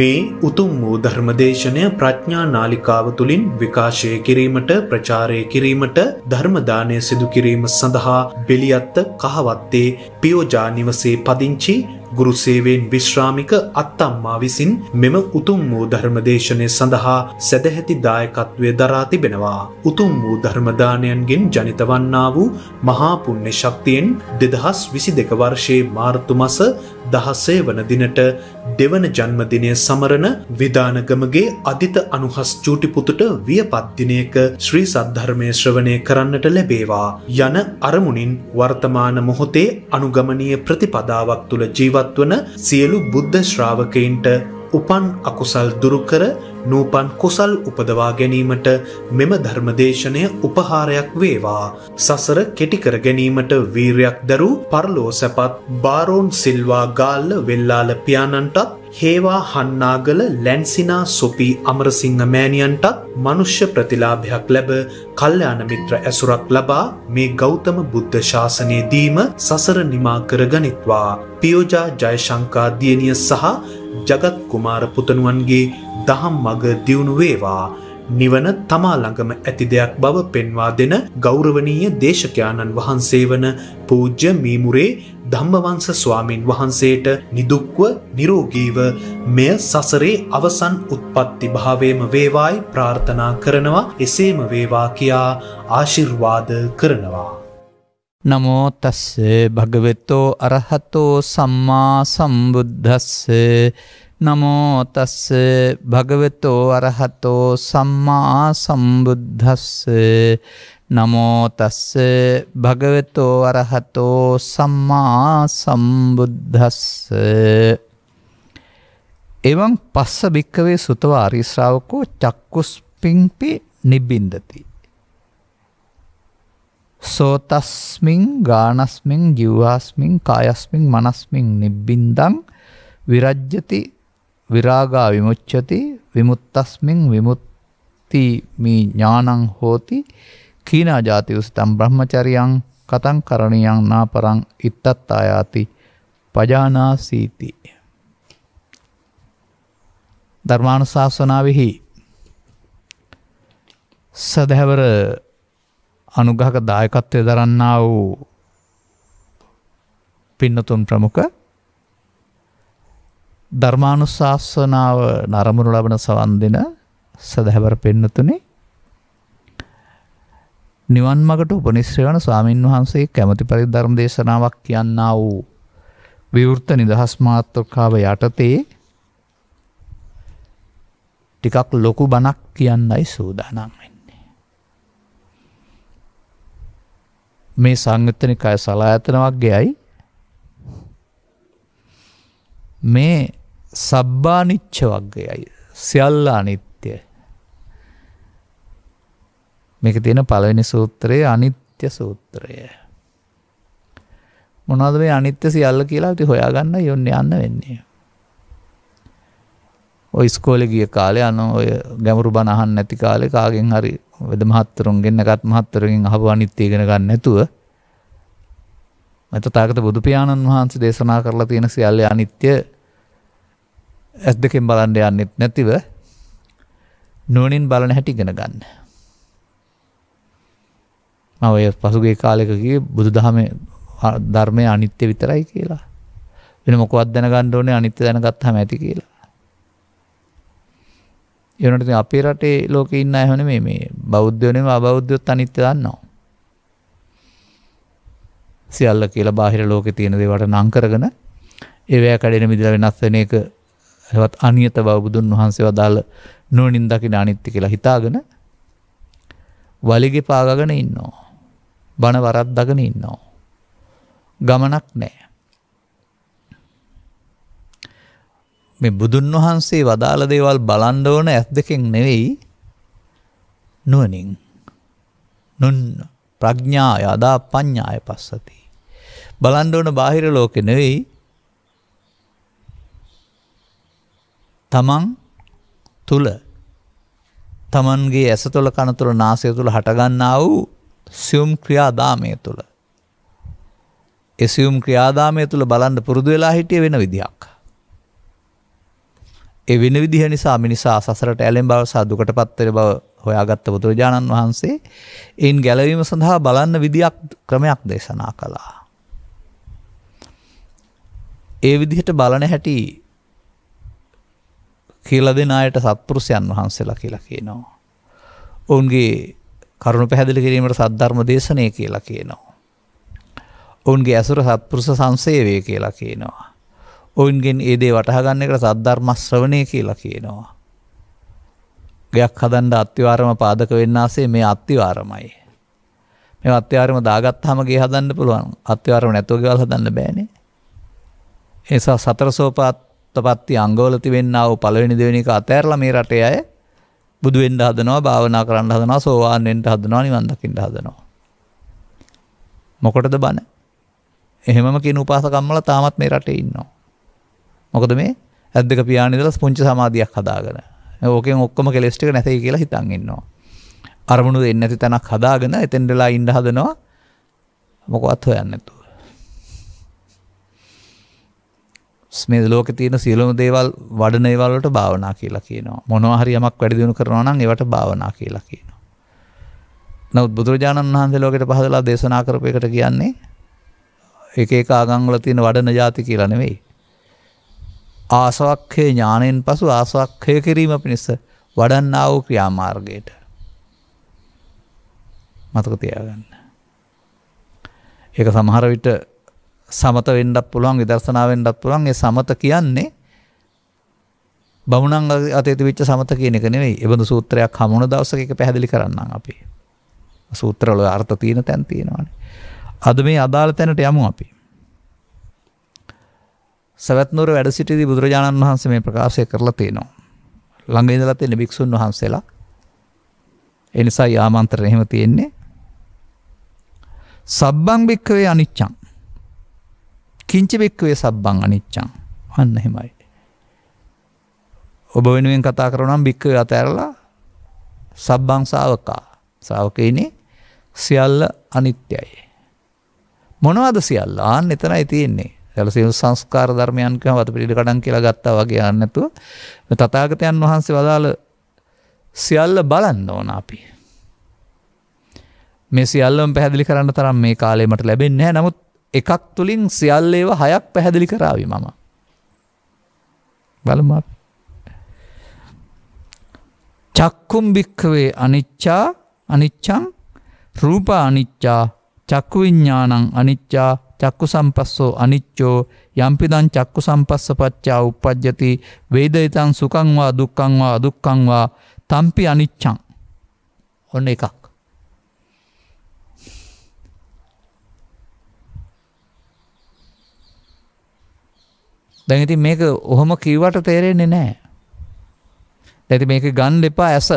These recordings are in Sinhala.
මේ උතුම් වූ ධර්මදේශනය ප්‍රඥා නාලිකාව තුළින් විකාශය කිරීමට ප්‍රචාරය කිරීමට ධර්මදානය සිදුකිරීම සඳහා බෙලියත්ත කහවත්තේ පියෝජා නිවසේ පදිංචි ගුරුසේවෙන් විශ්‍රාමික අත්තම්මා විසින් මෙම උතුම් වූ ධර්මදේශනය සඳහා සැදැහැති දායකත්වය දරා තිබෙනවා. උතුම් වූ ධර්මදානයන්ගෙන් ජනිතවන්නා වූ මහාපුුණ්‍ය ශක්තියෙන් දෙදහස් විසි දෙක වර්ෂයේ මාර්තුමස දහසේ වන දිනට දෙවන ජන්මදිනය සමරන විධානගමගේ අධිත අනුහස් චූටිපුතුට වියපත්දිනයක ශ්‍රී සද්ධර්මය ශ්‍රවණය කරන්නට ලැබේවා. යන අරමුණින් වර්තමාන මොහොතේ අනුගමනය ප්‍රතිපදාවක් තුළ ජීවත්වන සියලු බුද්ධ ශ්‍රාවකයින්ට උපන් අකුසල් දුරුකර නූපන් කුසල් උපදවා ගැනීමට මෙම ධර්මදේශනය උපහාරයක් වේවා. සසර කෙටිකර ගැනීමට වීරයක් දරු පරලෝ සැපත් බාරෝන් සිල්වා ගාල්ල වෙල්ලාල පියාණන්ටත් හේවා හන්නාගල ලැන්සිනා සොපී අමරසිංහ මෑණියන්ටත් මනුෂ්‍ය ප්‍රතිලාභයක් ලැබ කල්යාණ මිත්‍ර ඇසුරක් ලබා මේ ගෞතම බුද්ධ ශාසනයේදීම සසර නිමා කර ගනිත්වා පියෝජා ජයශංකා දියණිය සහ ජගත් කුමාර පුතණුවන්ගේ දහම් මග දියුණු වේවා නිවන තමා ළඟම ඇති දෙයක් බව පෙන්වා දෙන ගෞරවනීය දේශකයාණන් වහන්සේ වන පූජ්‍ය මීමුරේ ධම්මවංශ ස්වාමින් වහන්සේට නිදුක්ව නිරෝගීව මෙය සසරේ අවසන් උත්පත්ති භාවයේම වේවායි ප්‍රාර්ථනා කරනවා එසේම වේවා කියා ආශිර්වාද කරනවා නමෝ තස්ස භගවතෝ අරහතෝ සම්මා සම්බුද්දස්ස නමෝ තස්ස භගවතෝ අරහතෝ සම්මා සම්බුද්දස්ස නමෝ තස්ස භගවතෝ අරහතෝ සම්මා සම්බුද්දස්ස එවං පස්ස භික්කවේ සුතව අරිශ්‍රාවකෝ චක්කුස් පිංපි නිබ්බින්දති සෝතස්මින් ගානස්මින් ජීවාස්මින් කායස්මින් මනස්මින් නිබ්බින්දං විරජ්‍යති විරාගා විමුච්ඡති විමුක්තස්මින් විමුක්ති මේ ඥානං හෝති කීනා ජාති උස්තම් බ්‍රහ්මචරියං කතං කරණියං නාපරං ඉත්තත් ආයාති පජානාසීති ධර්මානුශාසනාවෙහි සදහවර අනුගහක දායකත්වය දරන්නා වූ පින්නතුන් ප්‍රමුඛ ධර්මානුශාසනාව නරමුණු ලබන සවන් දෙන සදහැවර පෙන්නතුනේ නිවන් මගට උපනිශ්‍රයන ස්වාමීන් වහන්සේ කැමති පරිදි ධර්ම දේශනාවක් කියන්නා වූ විවෘත නිදහස් මාතෘකාව යටතේ ටිකක් ලොකු බණක් කියන්නයි සූදානම් වෙන්නේ. මේ සංයුත්තනිකය සලායතනවක්ගේයයි මේ සබ්බානිච්ච වක්ගේයයි සියල්ලා අනිත්‍ය මේක තියෙන පළවෙනි සූත්‍රයේ අනිත්‍ය සූත්‍රය මොනවද මේ අනිත්‍ය සියල්ල කියලා අපි හොයාගන්න යොන්න යන්න වෙන්නේ ඔය ස්කෝල ගිය කාලය අනු ඔය ගැමරු බණහන් නැති කාලෙ කාගෙන් හරි වෙද මහත්තරුන් ගෙන්න්නගත් මහත්තරින් හබ අනිත්්‍යයගෙන ගන්න නැතුව මෙත තාකට බුදුපාණන් වහන්සේ දේශනා කරලා තියෙන සියල්ල අනිත්‍ය ඇස් දෙකෙන් බලන්ඩ යන්නෙත් නැතිව නුවනින් බලන හැටිගෙන ගන්න ඔය පසුගේ කාලෙකගේ බුදු දහම ධර්මය අනිත්‍ය විතරයි කියලා වෙන මොකවත් දැන ගණ්ඩෝනේ අනිත්‍ය දැනගත් හම ඇති කියලා ඒනට ඉතින් අපේ රටේ ලෝකේ ඉන්න අය නෙමෙයි මේ බෞද්ධයෝ නෙමෙයි අබෞද්ධයොත් අනිත්‍ය දන්නවා. සියල්ල කියලා බාහිර ලෝකේ තියෙන දේවට නම් කරගෙන ඒවැය කැඩෙන මිදලා වෙනස් වෙන එක හෙවත් අනියත බව බුදුන් වහන්සේ වදාළ නුවණින් දකින අනිත්‍ය කියලා හිතාගෙන වලිගේ පාගගෙන ඉන්නවා. බණ වරද්දගෙන ඉන්නවා. ගමනක් නැහැ. මේ බුදුන් වහන්සේ වදාළ දේවල් බලන්න ඕන ඇස් දෙකෙන් නෙවෙයි නුවණින් නුන් ප්‍රඥාය අදා පඤ්ඤාය පස්සති බලන්න ඕන බාහිර ලෝකෙ නෙවෙයි තමන් තුල තමන්ගේ ඇස තුළ කන තුළ නාසය තුළ හටගන්නා වූ සියුම් ක්‍රියාදාමය තුළ එසියුම් ක්‍රියාදාමය තුළ බලන්න පුරුදු වෙලා හිටිය වෙන විදිහක්. ඒ වෙන විදිහ නිසා මිනිසා සසරට ඇලෙන් බව සාදුකට පත්තර බව හොයාගත්ත බුදුරජාණන් වහන්සේ එයින් ගැලවීම සඳහා බලන්න විදියක් ක්‍රමයක් දේශනා කළා. ඒ විදිහට බලන හැටි කියල දෙෙන අයට සත්පුරුෂයන් වහන්සේලා කියලා කියනවා. ඔවුන්ගේ කරුණු පැහැදිලි කිරීමට සද්ධර්ම දේශනය කියලා කියනවා. ඔවුන්ගේ ඇසුර සත්පුරුෂ සංසේවය කියලා කියනවා. ඔවුන්ගෙන් ඒදේ වටහගන්න එකට සද්ධර්ම ශ්‍රවණය කියලා කියනවා. ගයක් හදන්ඩ අත්තිවාරම පාදක වෙන්නාසේ මේ අත්තිවාරමයි. මේ අත්‍යවාරම දාගත්හමගේ හදන්න පුළුවන් අත්‍යවාරම නැතුවගවල් හදන්න බෑනේ. ඒසා සතර සෝපාත්තපත්ති අංගෝලති වෙන්නාව පලවෙනි දෙවනික අතෑරල මේ රටේ අය බුදුවෙන්ඩ හදනවා භාවනා කරන්න හදනවා සෝවාන් එෙන්ට හදනවා නිවන්දකින්ට හදනවා. මොකොටද බණ එහෙමම කින් උපාසකම්මල තාමත් මේ රටේ ඉන්නවා. මොකද මේ ඇද්දක පියානිදල පුංචි සමාධියක් හදාගෙන ඕකෙන් ඔක්කොම කෙලෙස්ටික නැතයි කියලා හිතන් ඉන්නවා. අරමුණු දෙන්න ඇති තැනක් හදාගෙන එතෙන්ඩලා ඉන්ඩ හදනවා මොකවත් හොයන්නතු. මේ ලෝක තියෙන සියලුම දේවල් වඩනේවල්ලට භාවනා කියලා කියනවා මොනවාහරි යමක් වැඩදිුණු කරනවනම් ඒවට භාවනා කියලා කියනවා. නවත් බුදුරජාණන් වහන්සේ ලෝකෙට පහදලා දේශනා කරපයකට කියන්නේ එක ආගංගල තියෙන වඩන ජාති කියලා නෙවෙයි ආසවක්ඛය ඥානයෙන් පසු ආසවක්ඛය කිරීම පිණිස වඩන්නා වූ ක්‍රියාමාර්ගයට. මතක තියාගන්න. ඒක සමහර විට සමත වෙන්නත් පුළුවන් විදර්ශනාවෙන්ඩත් පුළුවන් ඒ සමත කියන්නේ බමුණන් අතේති විච්ච සමත කියන එක නෙවෙයි එබඳු සූත්‍රයක් හමුණ දවසක එක පැහැදිලි කරන්න අපි. සූත්‍රවල අර්ථ තියෙන තැන් තියෙනවානේ. අද මේ අදාළ තැනට යමු අපි. සවැත්නූර වැඩ සිටිදී බුදුරජාණන් වහන්සේ මේ ප්‍රකාශය කරලා තියෙනවා. ළඟ ඉඳලා තියෙන භික්ෂුන් වහන්සේලා. ඒ නිසා යාමන්ත්‍රණ එහෙම තියෙන්නේ. සබ්බං භික්ඛවේ අනිච්චං. කිංච භික්ඛවේ සබ්බං අනිච්චං. අන්න එහෙමයි. ඔබ වෙනුවෙන් කතා කරනවා නම් භික්ඛවේ අතහැරලා සබ්බං ශාවකා. ශාවකේනේ සියල්ල අනිත්‍යයි. මොනවද සියල්ල? ආන්න එතනයි තියෙන්නේ. කියලා සියලු සංස්කාර ධර්මයන් කියම වත පිට කඩන් කියලා ගත්තා වගේ යන්නතුව තතාගතයන් වහන්සේ වදාළ සියල්ල බලන්න ඕන අපි. මේ සියල්ලම පැහැදිලි කරන්න තරම් මේ කාලේමට ලැබෙන්නේ නැහැ නමුත් එකක් තුළින් සියල්ල ඒව හයක් පැහැදිලි කරාවි මම. බලමු අපි. චක්කුම් භික්කවේ අනිච්චා අනිච්චං රූප අනිච්චා චක්කු විඤ්ඥානං අනිච්චා චක්කු සම්පස්සෝ අනිච්චෝ යම්පිදං චක්කු සම්පස්ස පච්චා උපද්ජති වේදයිතන් සුකංවා දුක්කංවා අදුක්කංවා තම්පි අනිච්චං ඔන්න එකක්. දැඟති මේක ඔහොම කිවට තේරෙන්නේ නෑ. ඇති මේක ගන් දෙපා ඇස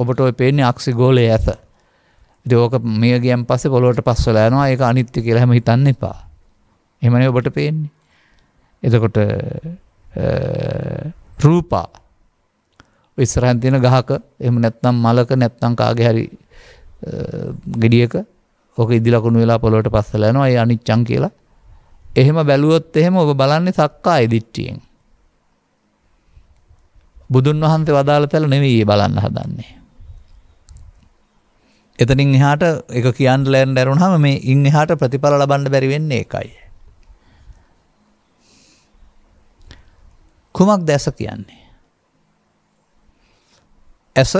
ඔබට ඔය පේන්නේ අක්සි ගෝලය ඇත. දෝක මේ ගියම් පස පොලොට පස්සලෑනවා ඒක අනිත්‍ය කියලා හැම හිතන්න එපා එමන ඔබට පේන්නේ එතකොට රූපා ඉස්සරහන් තියෙන ගහක එම නැත්නම් මලක නැත්නම් කාගේ හරි ගෙඩියක ඕක ඉදිලකුණු වෙලා පොළොට පස්සලෑනවා ඒ අනිච්චන් කියලා එහෙම බැලුවොත් එහෙම ඔබ බලන්නේ සක්කා ඉදිට්ටියෙන් බුදුන් වහන්සේ වදාළ තැල නෙවෙයි බලන්න හදන්නේ එතනින් එහාට එක කියන් ලෑන් ඇරුණහම මේ ඉන් එහාට ප්‍රතිඵල ලබන්න බැරිවෙන්නේ එකයි. කුමක් දැස කියන්නේ. ඇස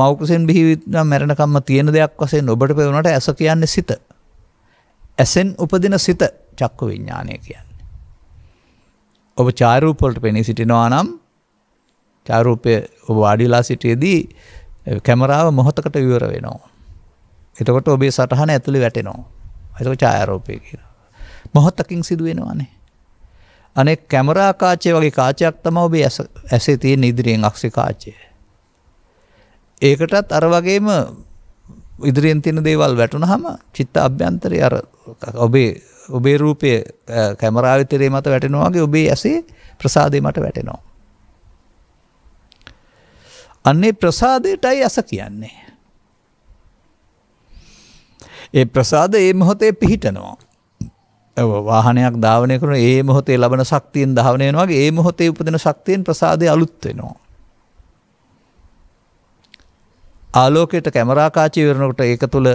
මෞකසින් බිහිවිත්න මැරණකම්ම තියෙන දෙයක් වසේ ඔබට පෙවුණට ඇස කියන්නේ සිත. ඇසෙන් උපදින සිත චක්කු විඤ්ඥානය කියන්නේ. ඔබ චාරූපොලට පෙනී සිටිනවා නම් චාරූපය වාඩිලා සිටියදී කැමරාව මොහොතකට විවර වෙනවා. එතකොට ඔබේ සටහන ඇතුළි වැටෙනවා. ඇතක චායරෝපය කියන. මොහොත්තකින් සිදුවෙනවානේ. අනෙ කැමරා කාචය වගේ කාචයක් තම ඔබේ ඇසේ තියෙන් ඉදිරියෙන් අක්ෂි කාචය. ඒකටත් අර වගේම ඉදිරියෙන් තියෙන දේවල් වැටුන හම චිත්ත අභ්‍යන්තරය අර ඔබේ ඔබේ රූපය කැමරාවිතරේ මත වැටෙනවාගේ ඔබේ ඇසේ ප්‍රසාදය මට වැටෙනවා. අන්නේ ප්‍රසාදයටයි ඇස කියන්නේ. ඒ ප්‍රසාද ඒ මොහොතේ පිහිටනවා. වාහනයක් ධාවනය කරන ඒ මොහොතේ ලබන ශක්තියෙන් ධාවනයන වගේ ඒ මොහොතේ උපදන ශක්තියෙන් ප්‍රසාදය අලුත්වෙනවා. ආලෝකයට කැමරාකාචි වරනකට ඒක තුළ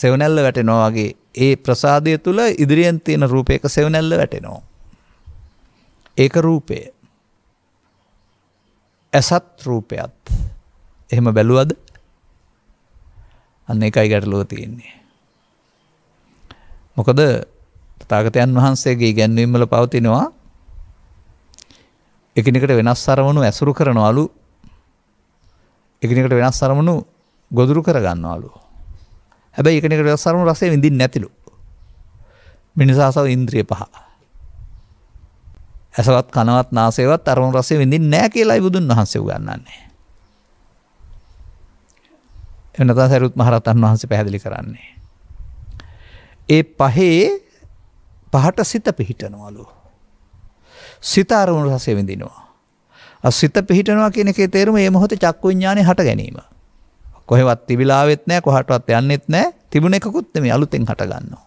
සෙවනැල්ල වැටෙනවා වගේ ඒ ප්‍රසාදය තුළ ඉදිරියෙන් තියෙන රූපයක සෙවනැල්ල වැටෙනවා. ඒක රූපය. ඇසත් රූපයත් එහෙම බැලුවද අන්න එකයි ගැටලුව තියෙන්නේ. මොකද තතාගතයන් වහන්සේගේ ගැන්වීම්මල පවතිනවා එකනිකට වෙනස් සරවණු ඇසුරු කරනවලු එකනිකට වෙනස් සරමණු ගොදුරු කරගන්නවලු. හැබැයි එකනිකට වෙනස් සරමු රසේ විඳින් නැතිලු. මිනිසාසව ඉන්ද්‍රිය පහ. ඇසවත් කනවත් නාසයවත් අරමුණු රසය විඳින්නේ නැහැ කියලායි බුදුන් වහන්සේ උගන්වන්නේ. එනත සරුත් මහරතන් වහන්සේ පැහැදිලි කරන්නේ. ඒ පහේ පහට සිත පිහිටනවලු. සිත අරමුණු රසය විඳිනවා. සිත පිහිටනවා කියන එකේ තේරුම මේ මොහොතේ චක්කු විඥානේ හට ගැනීම. කොහෙවත් තිබිලාවෙත් නැහැ, කොහටවත් යන්නෙත් නැහැ. තිබුණ එකකුත් නෙමෙයි අලුතෙන් හට ගන්නවා.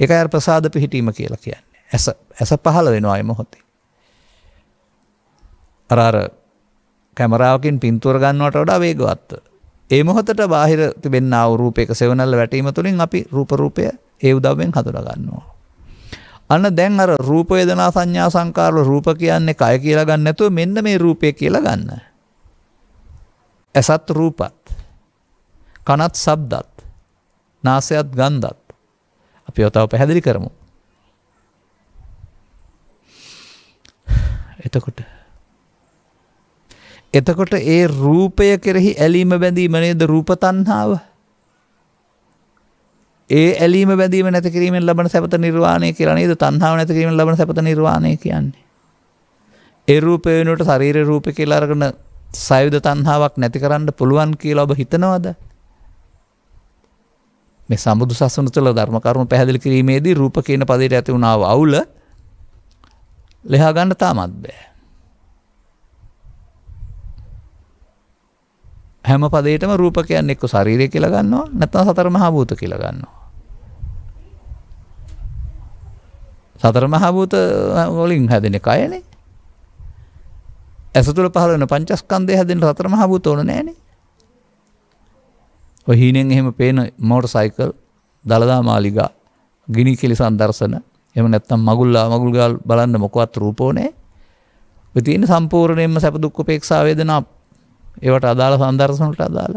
ඒකයි අර ප්‍රසාද පිහිටීම කියලා කියන්නේ. ඇස ඇස පහළ වෙනවා එම හොතේ. අරාර කැමරාවකින් පින්තුර ගන්නවට වඩා වේගවත්ව. ඒ මොහොතට බාහිර තිබෙන අවරූපයක සෙවනල්ල වැටීම තුළින් අපි රූපරූපය ඒ උදවෙන් හඳුනගන්නවා. අන්න දැන් අර රූපවේදනා සංඥා සංකාරල රූප කියන්නේ කය කියලා ගන්න නැතුව මෙන්න මේ රූපය කියලා ගන්න. ඇසත් රූපත්. කනත් ශබ්දත්. නාසයත් ගන්ධත්. අපි ඔතව පැහැදිලි කරමු. එතකොට එතකොට ඒ රූපය කෙරෙහි ඇලීම බැඳීම නේද රූපතන්හාාව ඒ ඇලීම බැදීම නැතිකිරීමෙන් ලබන සැපත නිර්වාණය කියලා නේද තන්හාාව නැතිකිරීම ලබන සැපත නිර්වාණය කියන්නේ ඒ රූපය වෙනුවට ශරීර රූපය කියලාරගෙන සයුද තන්හාාවක් නැති කරන්න පුළුවන් කියලා ඔබ හිතනවාද මේ සබුදු සසන තුළ ධර්මකරුණු පැහැදිලි කිරීමේදී රූප කියන පදයට ඇති වුණාව අවුල ලෙහා ගන්න තාමත් බෑ. හැම පදේටම රූපකයන් එක්ක ශරීරය කියලා ගන්නවා නැත්නම් සතර මහා භූත කියලා ගන්නවා. සතර මහා භූත වලින් හැදෙන කයනේ. ඇස තුළ පහළ වෙන පංචස්කන්ධය හැදෙන සතර මහා භූත ඕන නෑනේ. ඔය හීනෙන් එහෙම පේන මෝටර් සයිකල් දළදා මාලිගා ගිනි කෙලි සම්දර්ශන එම නැත්තම් මගුල්ලා මගුල් ගල් බලන්න මොකවත් රූපෝනෑ තියෙන සම්පූර්ණයෙන්ම සැපදුක්ක පේක්ෂා වේදනා ඒවට අදාළ සන්දර්ශනට අදාළ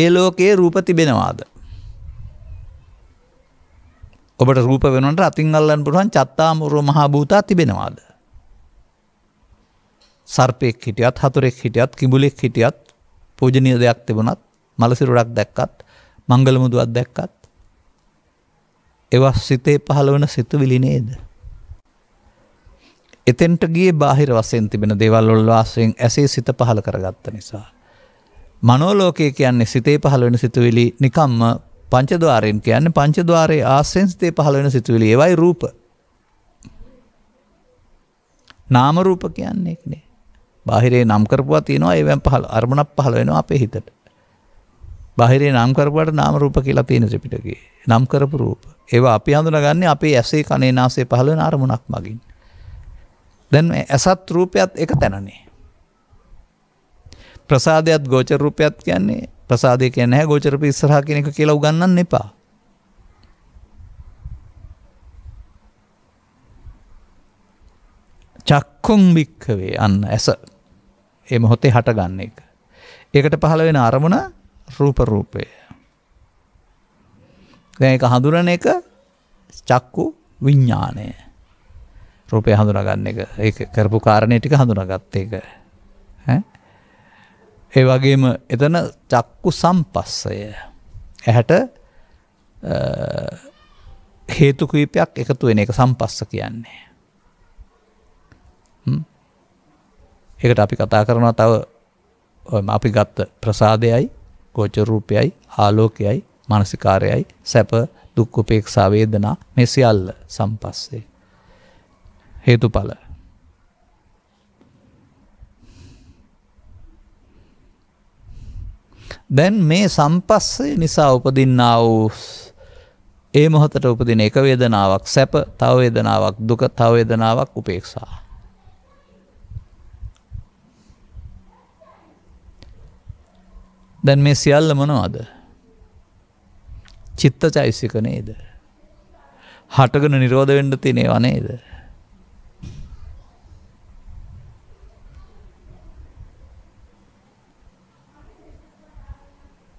ඒ ලෝකයේ රූප තිබෙනවාද ඔබට රූප වෙනට අතින් අල්ලන් පුරුවන් චත්තාමුරුව මහා භූතා තිබෙනවාද සර්පයෙක් හිටියත් හතුරෙක් හිටියත් කිඹුලෙක් හිටියත් පූජනීය දෙයක් තිබුණත් මලසිරුරක් දැක්කත් මංගලමුදුවක් දැක්කත් එවස් සිතේ පහළ වන සිතුවිලි නේද? එතෙන්ට ගිය බාහිර වසයෙන් තිබෙන දේවල්ොල් වාසයෙන් ඇසේ සිත පහළ කරගත්ත නිසා. මනෝලෝකය කියන්නේ සිතේ පහළ වෙන සිතුවිලි නිකම්ම පංචදවාරයෙන් කියන්න පංචදවාරය ආසෙන් සිතේ පහළ වෙන සිතුවිලි ඒවයි රූප. නාමරූප කියන්නේ එක්නේ බාහිරේ නම්කරපුවා තියෙනවා ඒවැන් පහළ අරමුණක් පහළ වෙනවා අපේ හිතට. බහිරේ නම් කරපුවට නාම රූප කියලා තියෙන ත්‍රිපිටකේ. නම් කරපු රූප. ඒවා අපි හඳුනාගන්නේ අපේ ඇසේ කනේ නාසයේ පහළ වෙන අරමුණක් මගින්. දැන් ඇසත් රූපයත් එක තැනනේ. ප්‍රසාදයත් ගෝචර රූපයත් කියන්නේ ප්‍රසාදය කියන්නේ නැහැ ගෝචර රූප ඉස්සරහා කියන එක කියලා උගන්වන්න එපා. චක්කුම් භික්ඛවේ අන්න ඇස ඒ මොහොතේ හටගන්න එක. ඒකට පහළ වෙන අරමුණ රූප රූපය. දැන් එක හඳුරන එක චක්කු විඤ්ඥානය රූපය හඳුනගන්න එක ඒ කරපු කාරණය ටික හඳුනගත්ත එක ඒ වගේම එතන චක්කු සම්පස්සය ඇහැට හේතු කීපයක් එකතු වෙන එක සම්පස්ස කියන්නේ එකට අපි කතා කරනවා තව අපි ගත්ත ප්‍රසාදයයි ගෝචරූපයයි ආලෝකයයි මනසිකාරයයි සැප දුක්කුපේක්ෂා වේදනා මෙ සියල්ල සම්පස්සේ. හේතුඵල. දැන් මේ සම්පස්සේ නිසා උපදින්නා වූ ඒ මොහොතට උපදින එක වේදනාවක් සැප තව වේදනාවක් දුක තව වේදනාවක් උපේක්ෂා දැන් මේ සියල්ල මොනවාද. චිත්ත චෛසික නේද. හටගෙන නිරෝධ වෙන්ඩ තිනේවා නේද.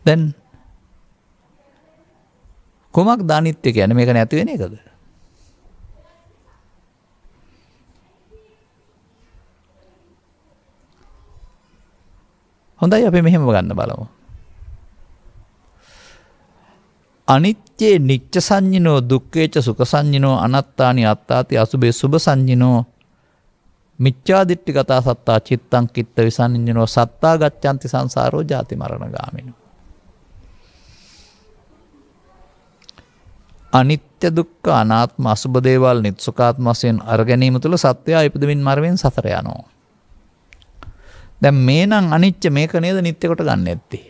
දැන් කොමක් ධනිත්‍ය කියන මේක නැතිවෙන එකද. හොඳයි අපි මෙහෙම ගන්න බලමු. අනිත්‍යයේ නිච්ච සංඥිනෝ දුක්කේච සුඛ සංඥිනෝ අනත්තානි අත්තාති අසුබේ සුභ සංඥිනෝ මිච්ඡාදිට්ඨි කතා සත්තා චිත්තං කිත්ත විසංඥිනෝ සත්තා ගච්ඡanti සංසාරෝ ජාති මරණ ගාමිනෝ අනිත්‍ය දුක්ඛ අනාත්ම අසුබ දේවල් නිත්සුකාත්ම වශයෙන් අර ගැනීම තුළ සත්‍යය ඉපදමින් මරමින් සතර යනවා දැන් මේ නම් අනිච්ච මේක නේද නිත්‍ය කොට ගන්න ඇත්තේ.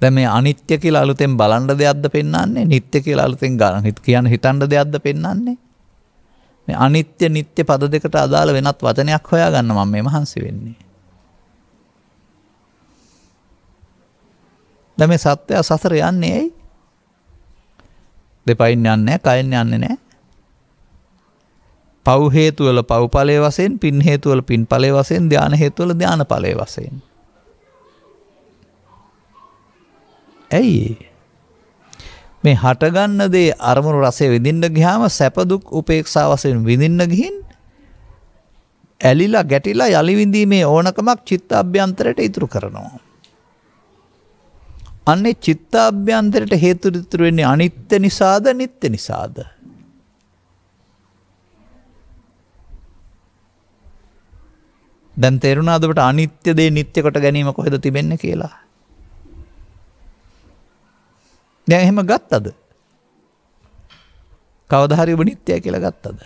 දැන් මේ අනිත්‍ය කියලා අලුතෙන් බලන්න දෙයක්ද පෙන්වන්නේ නිත්‍ය කියලා අලුතෙන් කියන හිතන්න දෙයක්ද පෙන්වන්නේ මේ අනිත්‍ය නිත්‍ය පද දෙකට අදාළ වෙනත් වචනයක් හොයාගන්න මම මේ මහන්සි වෙන්නේ. දැන් මේ සත්‍යය සසර යන්නේ ඇයි? දෙපයින් යන්නේ නැහැ, කයින් යන්නේ නැහැ. පව් හේතුවල පව්ඵලය වශයෙන් පින් හේතුවල පින් ඵලය වශයෙන් ධාන හේතුවල ධාන ඵලය වශයෙන් ඇයි මේ හටගන්න දේ අරමුණු රසය විඳින්න ගියාම සැප දුක් උපේක්ෂා වශයෙන් විඳින්න ගිහින් ඇලිලා ගැටිලා යලි විඳීමේ ඕනකමක් චිත්ත අභ්‍යන්තරයට ඉතුරු කරනවා අන්නේ චිත්ත අභ්‍යන්තරයට හේතු ඉතුරු වෙන්නේ අනිත්‍ය නිසාද නිට්ටය නිසාද දැන් තෙරුණාදට අනිත්‍ය දේ නිත්‍යකොට ගැනීම කොහෙද තිබෙන්න කියලා. දැ එහෙම ගත් අද කවදහරි ඔබ නිත්‍යය කියලා ගත් අද.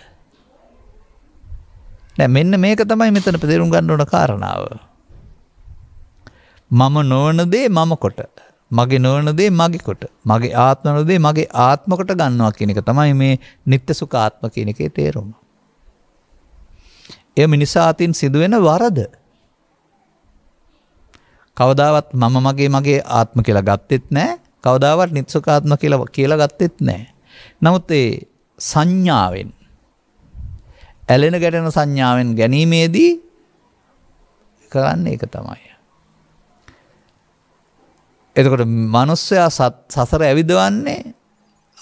නැ මෙන්න මේක තමයි මෙතන පෙදරුම් ගණ්ඩුවන කාරණාව. මම නොවනදේ මම කොට මගේ නොවනදේ මගේකොට මගේ ආත්මනොදේ මගේ ආත්මකොට ගන්නවා කියනක තමයි මේ නිත්‍ය සුකාත්ම කියනකේ තේරුම. එය මිනිසා අතින් සිදුවෙන වරද. කවදාවත් මම මගේ මගේ ආත්ම කියලා ගත්තෙත් නෑ කවදාවත් නිත්සුකාත්ම කියලා කියලා ගත්තෙත් නෑ. නමුත් ඒ සංඥාවෙන් ඇලෙන ගැටෙන සංඥාවෙන් ගැනීමේදී කරන්න ඒක තමයි. එතකොට මනුස්සයා සසර ඇවිදවන්නේ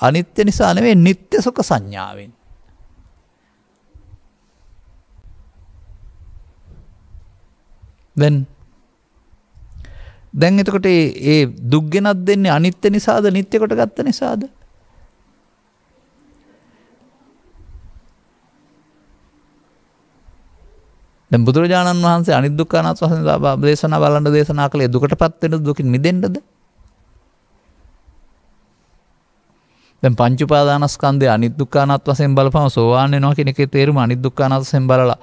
අනිත්‍ය නිසා නෙවෙයි නිත්‍ය සුඛ සංඥාවෙන්. දැන් දැන් එතකොට ඒ දුක්ගෙනත් දෙන්නේ අනිත්‍ය නිසාද නිත්‍යකොට ගත්ත නිසාද දැන් බුදුරජාණන් වහන්සේ අනිදුක්ඛානස් වහන්සේ දේශනා බලන්න දේශනා කළේ දුකටපත් වෙන දුකින් මිදෙන්නද දැන් පංච උපාදානස්කන්ධය අනිදුක්ඛානත් වශයෙන් බලපම සෝවාන් වෙනවා කියන එකේ තේරුම අනිදුක්ඛානත් වශයෙන් බලලා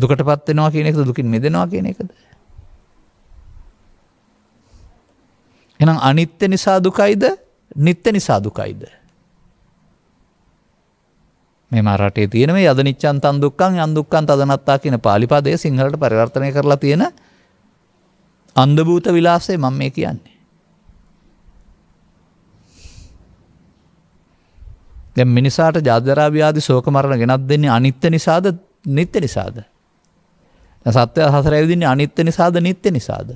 දුකටපත් වෙනවා කියන එකද දුකින් මිදෙනවා කියන එකද? එහෙනම් අනිත්‍ය නිසා දුකයිද? නිත්‍ය නිසා දුකයිද? මේ මරටේ තියෙන මේ යදනිච්චන් තන් දුක්ඛං යන් දුක්ඛං තදනත්තා කියන pāli පදය සිංහලට පරිවර්තනය කරලා තියෙන අන්ධභූත විලාසය මම මේ කියන්නේ. දැන් මිනිසාට ජාති ජරා ව්‍යාධි ශෝක මරණ ගෙනත් දෙන්නේ අනිත්‍ය නිසාද නිත්‍ය නිසාද? සත්‍යය හසර ඇවිදින්නේ අනිත්‍ය නිසාද නිත්‍ය නිසාද.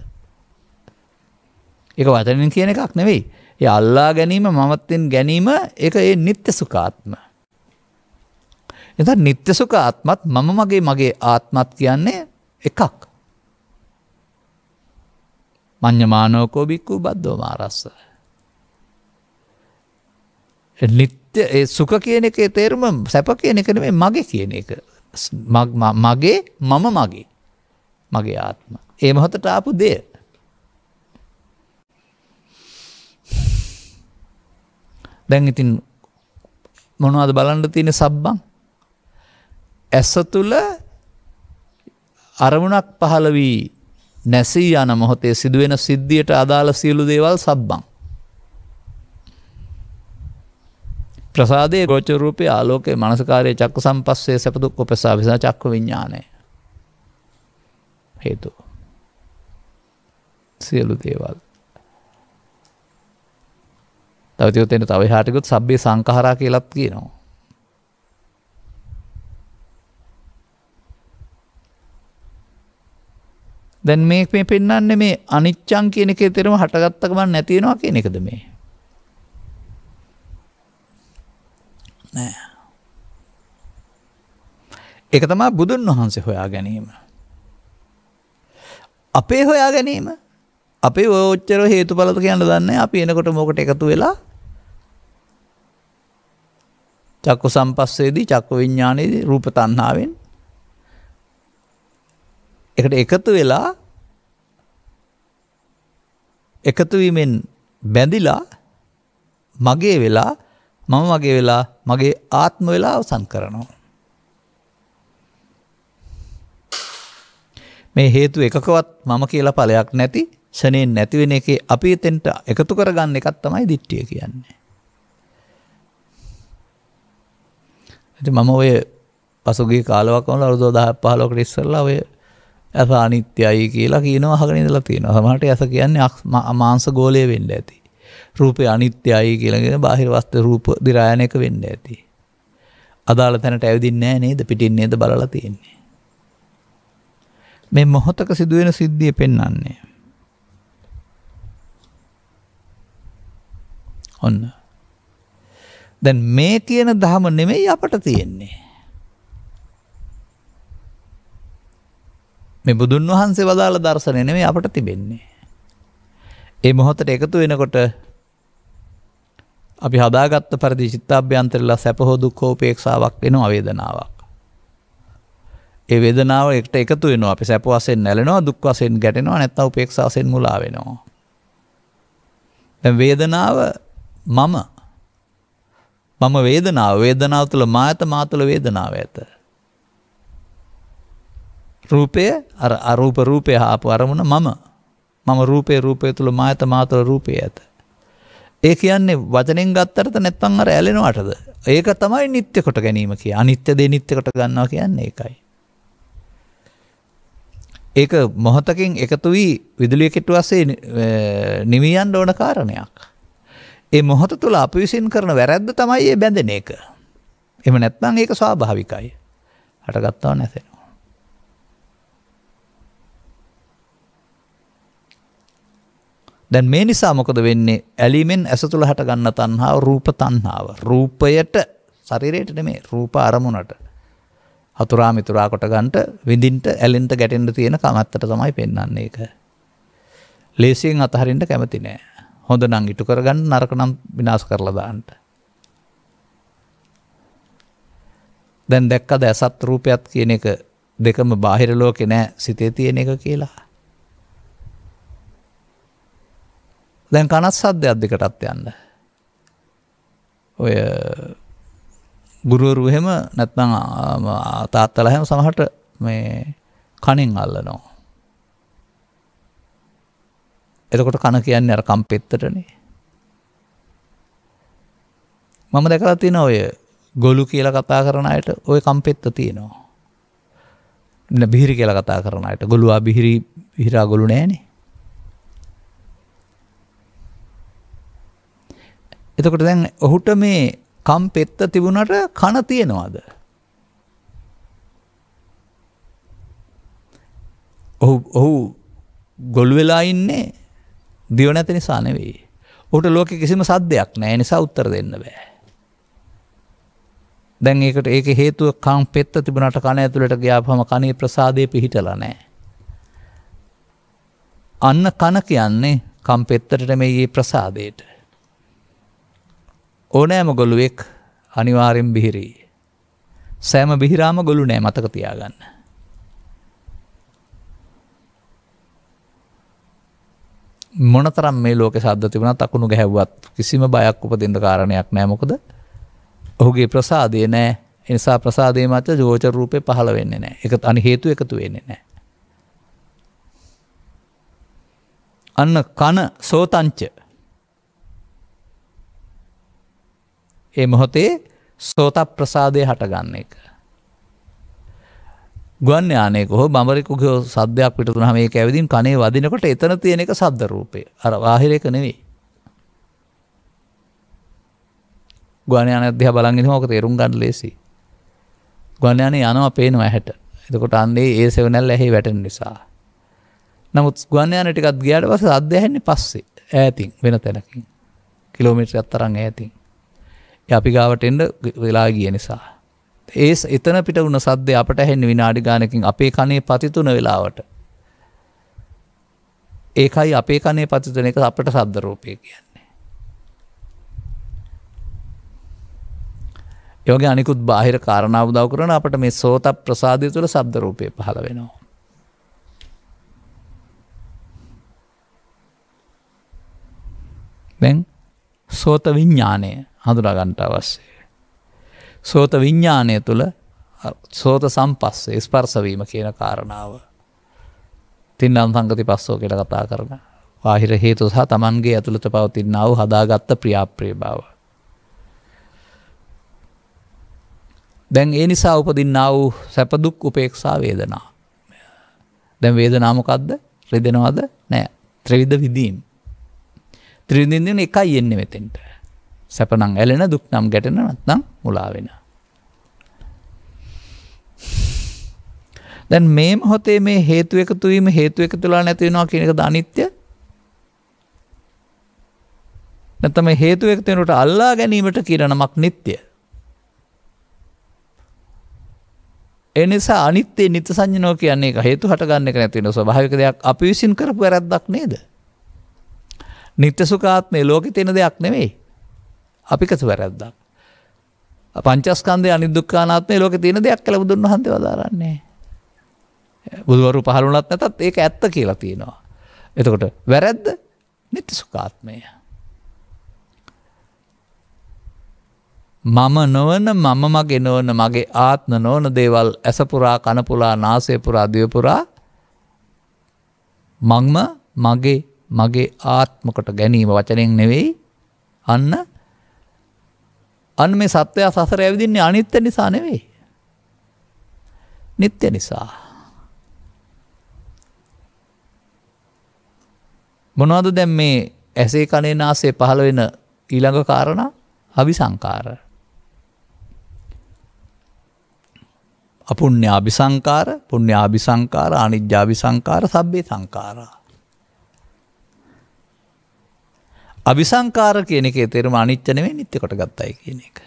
එක වචනින් කියන එකක් නෙවෙයි. ඒ අල්ලා ගැනීම මමත්තෙන් ගැනීම එක ඒ නිත්‍ය සුකාත්ම. එත නිත්‍ය සුක ආත්මත් මම මගේ මගේ ආත්මත් කියන්නේ එකක්. මං්්‍යමානෝකෝ බික්කු බද්ධෝ මාරස්ස. නිත්‍ය ඒ සුක කියන එක තේරුම සැප කියන එකන මේ මගේ කියන එක මගේ මම මගේ මගේ ආත්ම. ඒ මොහොතට ආපු දේ. දැන් ඉතින් මොනවද බලන්න තියෙන සබ්බන්? ඇස තුල අරමුණක් පහළ වී නැසී යන මොහොතේ සිදුවෙන සිද්ධියට අදාළ සියලු දේවල් සබ්බන්. ප්‍රසාදයේ ගෝචර රූපේ ආලෝකයේ මනසකාරයේ චක්ක සම්පස්සේ සැපදුක් උපසා විසා චක්ක විඥානය. හේතුව. සියලු දේවල්. තවතියොත්තෙන තව හාටිකුත් සබ්බේ සංකහරා කියලත් කියනවා. දැන් මේක් මේ පෙන්න්න මේ අනිච්චන් කියන එක තෙරම හටගත්තක බන් නැතිෙනවා කියන එකද මේ. නෑ. එක තමා බුදුන් වහන්සේ හොයා ගැනීම. අපේ හොයා ගැනීම අපි ඕච්චර හේතු පලත කියන්න දන්න අපි එනකොට මොකට එකතු වෙලා චක්කු සම්පස්සේදී චක්ක විඤ්ඥානයේදී රූප තන්නාවෙන් එකට එකතු වෙලා එකතුවීමෙන් බැඳිලා මගේ වෙලා මම මගේ වෙලා මගේ ආත්ම වෙලා අවසන් කරනවා. මේ හේතු එකකවත් මම කියලා ඵලයක් නැති ෂණයෙන් නැතිවෙන එකේ අපි එතෙන්ට එකතු කරගන්න එකක් තමයි දිට්ඨිය කියන්නේ. ඉතින් මම ඔය පසුගිය කාලයක් වල අවුරුදු 10 15කට ඉස්සෙල්ලා ඔය ඇස අනිත්‍යයි කියලා කියනවා අහගෙන ඉඳලා තියෙනවා. සමහරට ඇස කියන්නේ මාංශ ගෝලය වෙන්න ඇති. රූපය අනිත්‍යයි කියලා කියන බාහිර වස්තු රූප දිරායනයක වෙන්න ඇති. අදාළ තැනට ඇවිදින්නේ නැහැ නේද? පිටින් නේද බලලා තියෙන්නේ. මේ මොහොතක සිදුවෙන සිද්ධිය පෙන්වන්නේ. ඔන්න. දැන් මේ කියන ධම නෙමෙයි අපට තියෙන්නේ. මේ බුදුන් වහන්සේ වදාළ දර්ශනය නෙමෙයි අපට තිබෙන්නේ. ඒ මොහොතට එකතු වෙනකොට අපි හදාගත්ත පරිදි චිත්තාභ්‍යන්තරලා සැප හෝ දුක් හෝ උපේක්ෂාවක් වෙනවා වේදනාවක්. ඒ වේදනාව එක්ට එකතු වෙනවා අපි සැප වසෙන් නැලනවා දුක් වසෙන් ගැටෙනවා නැත්ත උපේක්ෂාසෙන් මුලා වෙනවා. වේදනාව මම මම වේදනාව වේදනාව තුළ මාත මාතුළ වේදනාව ඇත. රූපය අර අරූප රූපය හාපු අරමුණ මම මම රූපය රූපය තුළ මාත මාතුළ රූපය ඇත. ඒ කියන්නේ වචනෙන් ගත්තරට නැත්තන් අර ඇලෙනවටද. ඒක තමයි නිත්‍ය කොට ගැනීම කිය අනිත්‍ය දේ නිත්‍ය කොට ගන්නවා කියන්නේ එකයි. ඒක මොහොතකින් එකතු වී විදුලිය කෙටුවසේ නිමියන් ඕන කාරණයක්. ඒ මොහොත තුළ අප විසින් කරන වැරැද්ද තමයි ඒ බැඳෙන එක. එම නැත්නම් ඒක ස්වාභාවිකයි. හටගත්තාව නැසෙනවා. දැන් මේ නිසා මොකද වෙන්නේ ඇලිමෙන් ඇස තුළ හටගන්න තණ්හාව රූප තණ්හාව. රූපයට ශරීරයට නෙමේ රූප අරමුණට. හතුරා මිතුරා කොට ගන්ට විඳින්ට ඇලෙන්ට ගැටෙන්ට තියෙන කමත්තට තමයි පෙන්න්නේ එක. ලේසියෙන් අතහරින්ට කැමති නෑ හොඳ නං ඉටු කරගන්න නරකනම් විනාස් කරලදාන්ට. දැන් දැක්කද ඇසත් රූපයත් කියන එක දෙකම බාහිරලෝකෙ නෑ සිතේ තියෙන එක කියලා. දැන් කනත් සද්ධයක් දෙකටත් යන්න. ඔය ගුරුවරු එහෙම නැත්නම් තාත්තලා හැම සමහට මේ කණින් අල්ලනෝ. එතකොට කන කියන්න අර කම්පෙත්තටනේ. මම දැකලා තියෙන ඔය ගොලු කියලා කතා කරන අයට ඔය කම්පෙත්ත තියෙනවා. බිහිරි කියලා කතා කරන අයට ගොලුවා බිහිරි විහිරා ගොලු නෑනේ. එතකොට දැන් ඔහුට මේ කම් පෙත්ත තිබුණට කන තියෙනවාද. ඔහු ඔහු ගොල් වෙලා ඉන්නේ දිව නැති නිසා නෙවෙයි. ඔහුට ලෝක කිසිම සද්දයක් නෑ නිසා උත්තර දෙන්න බෑ. දැන් ඒකට ඒක හේතුව කං පෙත්ත තිබුණට කන ඇතුළට ග්‍යාපහම කනේ ප්‍රසාදය පිහිටල නෑ. අන්න කන කියන්නේ කම් පෙත්තටට මේ ඒ ප්‍රසාදයට. ඕනෑම ගොලුවෙක් අනිවාරෙන් බිහිරී. සෑම බිහිරාම ගොලු නෑ මතක තියාගන්න. මොනතරම් මේ ලෝක සද්ධ තිබුණ අකුණු ගැහැව්වත් කිසිම බයක් උපතින්ද කාරණයක් නෑමොකද ඔහුගේ ප්‍රසාදය නෑ එනිසා ප්‍රසාදය මත ජෝචරූපය පහළ වෙන්න නෑ එක අනි හේතු එකතු වෙන්නේ නෑ. අන්න කන සෝතංච ඒ මොහොතේ සෝත ප්‍රසාදය හටගන්න එක. ගුවන් යානයක හෝ බමරිකුග සද්‍යයක් පිටතුන මේ ඇවිදින් කනේ වදිනකොට එතන තියෙන එක සද්ද රූපය අර වාහිරයක නෙවෙයි. ගුවනයන අධ්‍යා බලන්ගෙන ඕක තේරුම් ගන්න ලේසි. ගුවන්යානේ යනවා පේනවා ඇහැට. එතකොට අන්නේ ඒ සෙවනැල් ඇහි වැටෙන නිසා. නමුත් ගුවන්යාන ටිකත් ගියාට පස්සේ අධ්‍යයන්නේ පස්සේ ඈතින් වෙන තැනකින්. කිලෝමීටරයක් තරම් ඈතින්. අපි ගාවට එන්ඩ වෙලා ගිය නිසා. ඒ එතන පිට වුණ සද්‍ය අපට හැන් විනාඩි ගානකින් අපේ කනේ පතිතුන වෙලාවට. ඒකයි අපේ කනේ පතිතන එක අපට සබ්දරෝපය කියන්නේ. යෝග අනිකුත් බාහිර කාරණාව දව කරන අපට මේ සෝත ප්‍රසාධය තුළ සබ්දරූපය පහළ වෙනවා. දැන් සෝත විඤ්ඥානය හඳුනාගන්ට අවශ්‍යය. සෝත විඤ්ඥානය තුළ සෝත සම්පස්සේ ස්පර්සවීම කියන කාරණාව. තින්නම් සංගති පස්සෝ කෙට කතා කරන වාහිර හේතු සහ තමන්ගේ ඇතුළත පවතින්නාව හදාගත්ත ප්‍රියාප්‍රය බව. දැන් ඒ නිසා උපදින්නාව සැපදුක් උපේක්ෂා වේදනා. දැන් වේදනාමකක්ද රෙදෙනවද නෑ ත්‍රවිද විදීම්. ත්‍රවිදිින්දින එකයි එන්නේ වෙතෙන්ට. සැපනං ඇලෙන දුක්නම් ගැටෙන නත්නම් මුලාවෙන. දැන් මේ මොහොතේ මේ හේතු එකතුවීම හේතු එක තුලා නැතිවෙනවා කියන එක ධනිත්‍ය නැතම හේතු එකතෙනට අල්ලා ගැනීමට කියරනමක් නිත්‍යය. එනිසා අනිත්තේ නිත සංජනෝ කියන්නේ එක හේතු හටගන්න එක නැතින ස්වභාවික දෙයක් අපි විසින් කරපු වැරද්දක් නේද. නිත්‍ය සුකාත්මය ලෝකෙ තියෙන දෙයක් නෙවෙයි අපිකස වැරැද්දක්. පංචස්කන්දය අනිදුක්කානාත්මේ ලෝක තියෙන දෙයක් කළ බුදුන් වහන්සේ වදාරන්නේ. බුදුවරු පහළුනත් නැතත් ඒක ඇත්ත කියලා තියෙනවා. එතකොට වැරැද්ද නිති සුකාත්මය. මම නොවන මම මගේ නොවන මගේ ආත්ම නොවන දේවල් ඇසපුරා කනපුලා නාසයපුරා දියපුරා මංම මගේ මගේ ආත්මකොට ගැනීම වචනයෙන් නෙවෙයි අන්න අන් මේ සත්වයා සසර ඇවිදින්නේ අනිත්‍ය නිසා නෙවෙයි. නිත්‍ය නිසා. මොනවද දැන් මේ ඇසේ කනේ නාසේ පහළ වෙන ඊළඟ කාරණ අභි සංකාර. අපුුණ්‍ය අභි සංකාර පුුණ්‍ය අභි සංකාර අනිජ්‍යාභි සංකාර සබ්බේ සංකාරා. අභිසංකාර කියන එක තෙරම අනිච්චනවේ නිත්‍යකොට ගත්තයි කියන එක.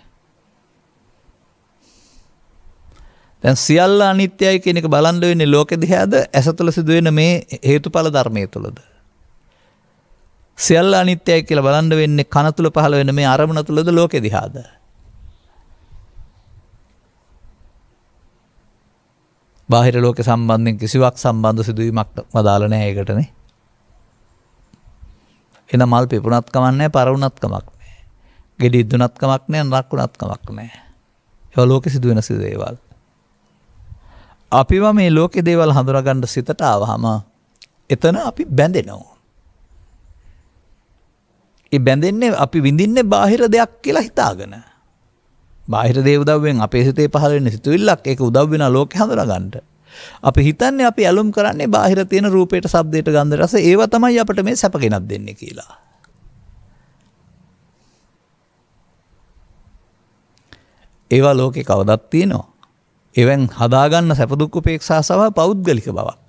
දැන් සියල්ල අනිත්‍යයි කෙනෙක බලන්ඩ වෙන්න ලෝකෙ දිහාද ඇස තුළ සිදුවෙන මේ හේතු පල ධර්මය තුළද. සියල් අනිත්‍යය කියල බලන්ඩ වෙන්නේ කන තුළ පහළ වෙන මේ අරමුණ තුළද ලෝකෙ දිහාද. බාහිර ලෝක සම්බන්ධෙන් කිසිවක් සම්බන්ධ සිදුවීමක් වදාලනය ඒකටනේ එන මල් පිපුණත් කමන්නේ පරවුණත් කමක් නෑ. ගෙඩි ඉදුණත් කමක් නෑ රක්ුණත් කමක් නෑ. ඒව ලෝකෙ සිදුවෙන සිදේවල්. අපිව මේ ලෝකෙ දේවල් හඳුරගන්න සිතට ආවහම එතන අපි බැඳෙනවා. ඒ බැඳෙන්නේ අපි විඳින්නේ බාහිර දෙයක් කියලා හිතාගෙන. බාහිර දේ උදව්වෙන් අපේ සිතේ පහළ වෙන සිතුවිල්ලක් ඒක උදව් වෙන ලෝකෙ හඳුනගන්න. අපි හිතන්නේ අපි ඇලුම් කරන්නේ බාහිර තියෙන රූපයට සබ්දයට ගන්ධ රස ඒව තමයි අපට මේ සැපගෙනත් දෙන්නේ කියලා. ඒවා ලෝකෙ කවදත් තියෙනවා. එවැන් හදාගන්න සැපදුක් උපේක්ෂා සහ පෞද්ගලික බවක්.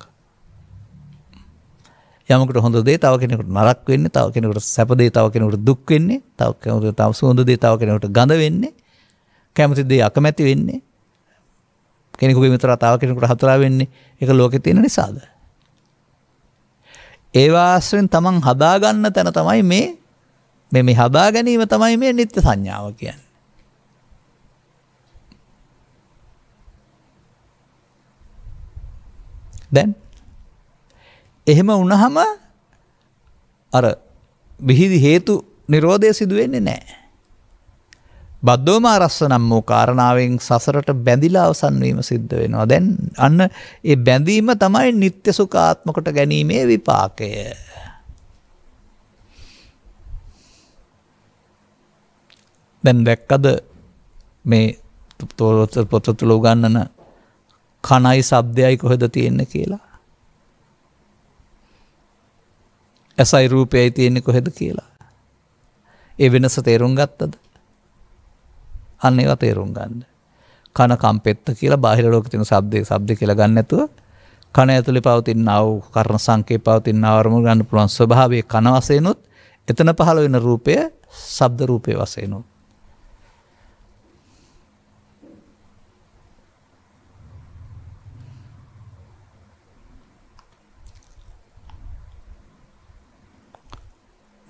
යමකට හොඳ දේ තව කෙනෙකුට නරක් වෙන්න තව කෙනෙකුට සැපදේ තව කෙනෙකුට දුක් වෙන්නේ තව කෙනෙකුට තව සුවඳ දේ තව කෙනෙකුට ගඳ වෙන්නේ කැමති දේ අකමැති වෙන්නේ කෙනෙකුගේ විතර තාව කෙනෙකුට හතරා වෙන්නේ එක ලෝකෙ තියෙන නිසාද. ඒවාශ්‍රෙන් තමන් හදාගන්න තැන තමයි මේ මෙ මේ හදා ගැනීම තමයි මේ නිත්‍ය සංඥාව කියන්න. දැන් එහෙම වුණහම අර විහිදි හේතු නිරෝධය සිදුවෙන්නේ නෑ. බද්ධෝමාරස්ස නම් වූ කාරණාවෙන් සසරට බැඳිලා අවසන්වීම සිද්ධ වෙනවා. දැන් අන්න ඒ බැඳීම තමයි නිත්‍ය සුඛාත්මකට ගැනීමේ විපාකය. දැන් දැක්කද මේ තෝරොත්තර පොත තුළ උගන්නන කණයි සබ්දයයි කොහෙද තියෙන්න කියලා. ඇසයි රූපයයි තියෙන්නේ කොහෙද කියලා. ඒ වෙනස තේරුම් ගත්තද? අන්න ඒවා තේරුම් ගන්න. කන කම්පෙත්ත කියලා බාහිර ලෝකේ තියෙන ශබ්දේ ශබ්ද කියලා ගන්න නැතුව කන ඇතුලේ පවතින ආව කර්ණ සංකේ පවතින ආවරම ගන්න පුළුවන් ස්වභාවයේ කන වශයෙන්ුත් එතන පහළ වෙන රූපය ශබ්ද රූපේ වශයෙන්ුත්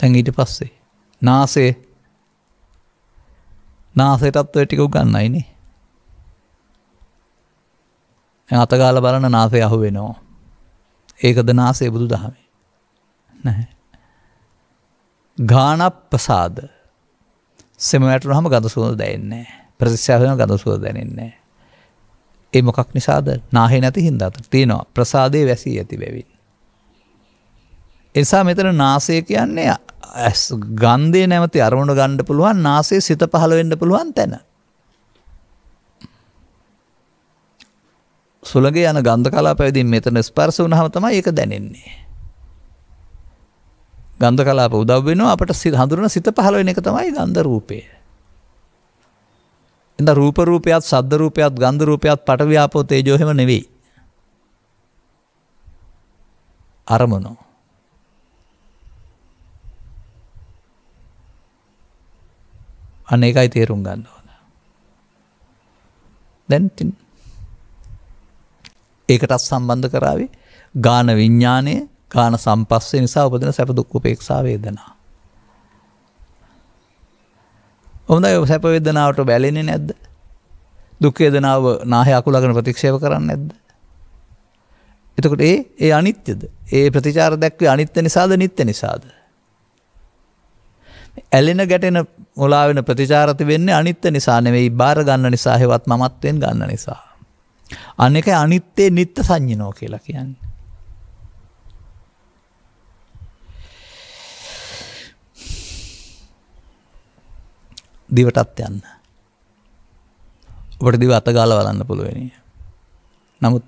දැන් ඊට පස්සේ නාසේ නාසයටත් ඔය ටික උගන්නයිනේ. අතගාල බලන නාසය අහු වෙනවා. ඒකද නාසේ බුදු දහමේ. නැහැ. ගානප්පසාද සෙමවැටුන හම ගඳ සුවඳ දැන්නේ ප්‍රතිශාවන ගඳ සුව දැනෙන්නේ. ඒ මොකක් නිසාද නාහෙ නැති හින්දාත තියෙනවා ප්‍රසාදය වැසී ඇති බැවින්. එසා මෙතන නාසය කියන්නේ ඇස් ගන්ධය නැමති අරමුණ ගණ්ඩ පුළුවන් නාසේ සිත පහළ වෙන්න පුළුවන් තැන. සුළගේ යන ගන්ධ කලා පැවිදිින් මෙතන ස්පර්ස වුණහම තම ඒක දැනෙන්නේ. ගන්ධ කලාප උදව් වෙනවා අපට සි හඳුරන සිත පහළ වෙන එක තමයි ගන්ධ රූපය. එඳ රූපරූපයත් සද්ධරූපයත් ගන්ධරූපයත් පටව්‍යාපෝ තේජෝහෙම නෙවෙයි. අරමුණෝ. අන එකයි තේරුම් ගන්න ඕන. දැන්තින් ඒකටත් සම්බන්ධ කරාවේ ගාන විඤ්ඥානය ගාන සම්පස්සේ නිසා උපදන සැප දුක්කුපේක්ෂා වේදනා. ඔොඳ සැපවෙදනාවට බැලෙන නැද්ද දුක්කේදනාව නාහය අකුලගෙන ප්‍රතික්ෂේප කරන්න ඇද. එතකොට ඒ ඒ අනිත්‍යද ඒ ප්‍රතිචාර දැක්වේ අනිත්‍ය නිසාද නිත්‍ය නිසාද. ඇලෙන ගැටෙන මුලාවෙන ප්‍රතිචාරති වෙන්නේ අනිත්ත නිසා නෙවෙයි බාර ගන්න නිසා හෙවත් මමත්වෙන් ගන්න නිසා. අනෙක අනිත්තේ නිත්ත සංඥනෝ කියලා කියන්න. දිවටත් යන්න. ඔට දිව අතගාල වලන්න පුළුවනි. නමුත්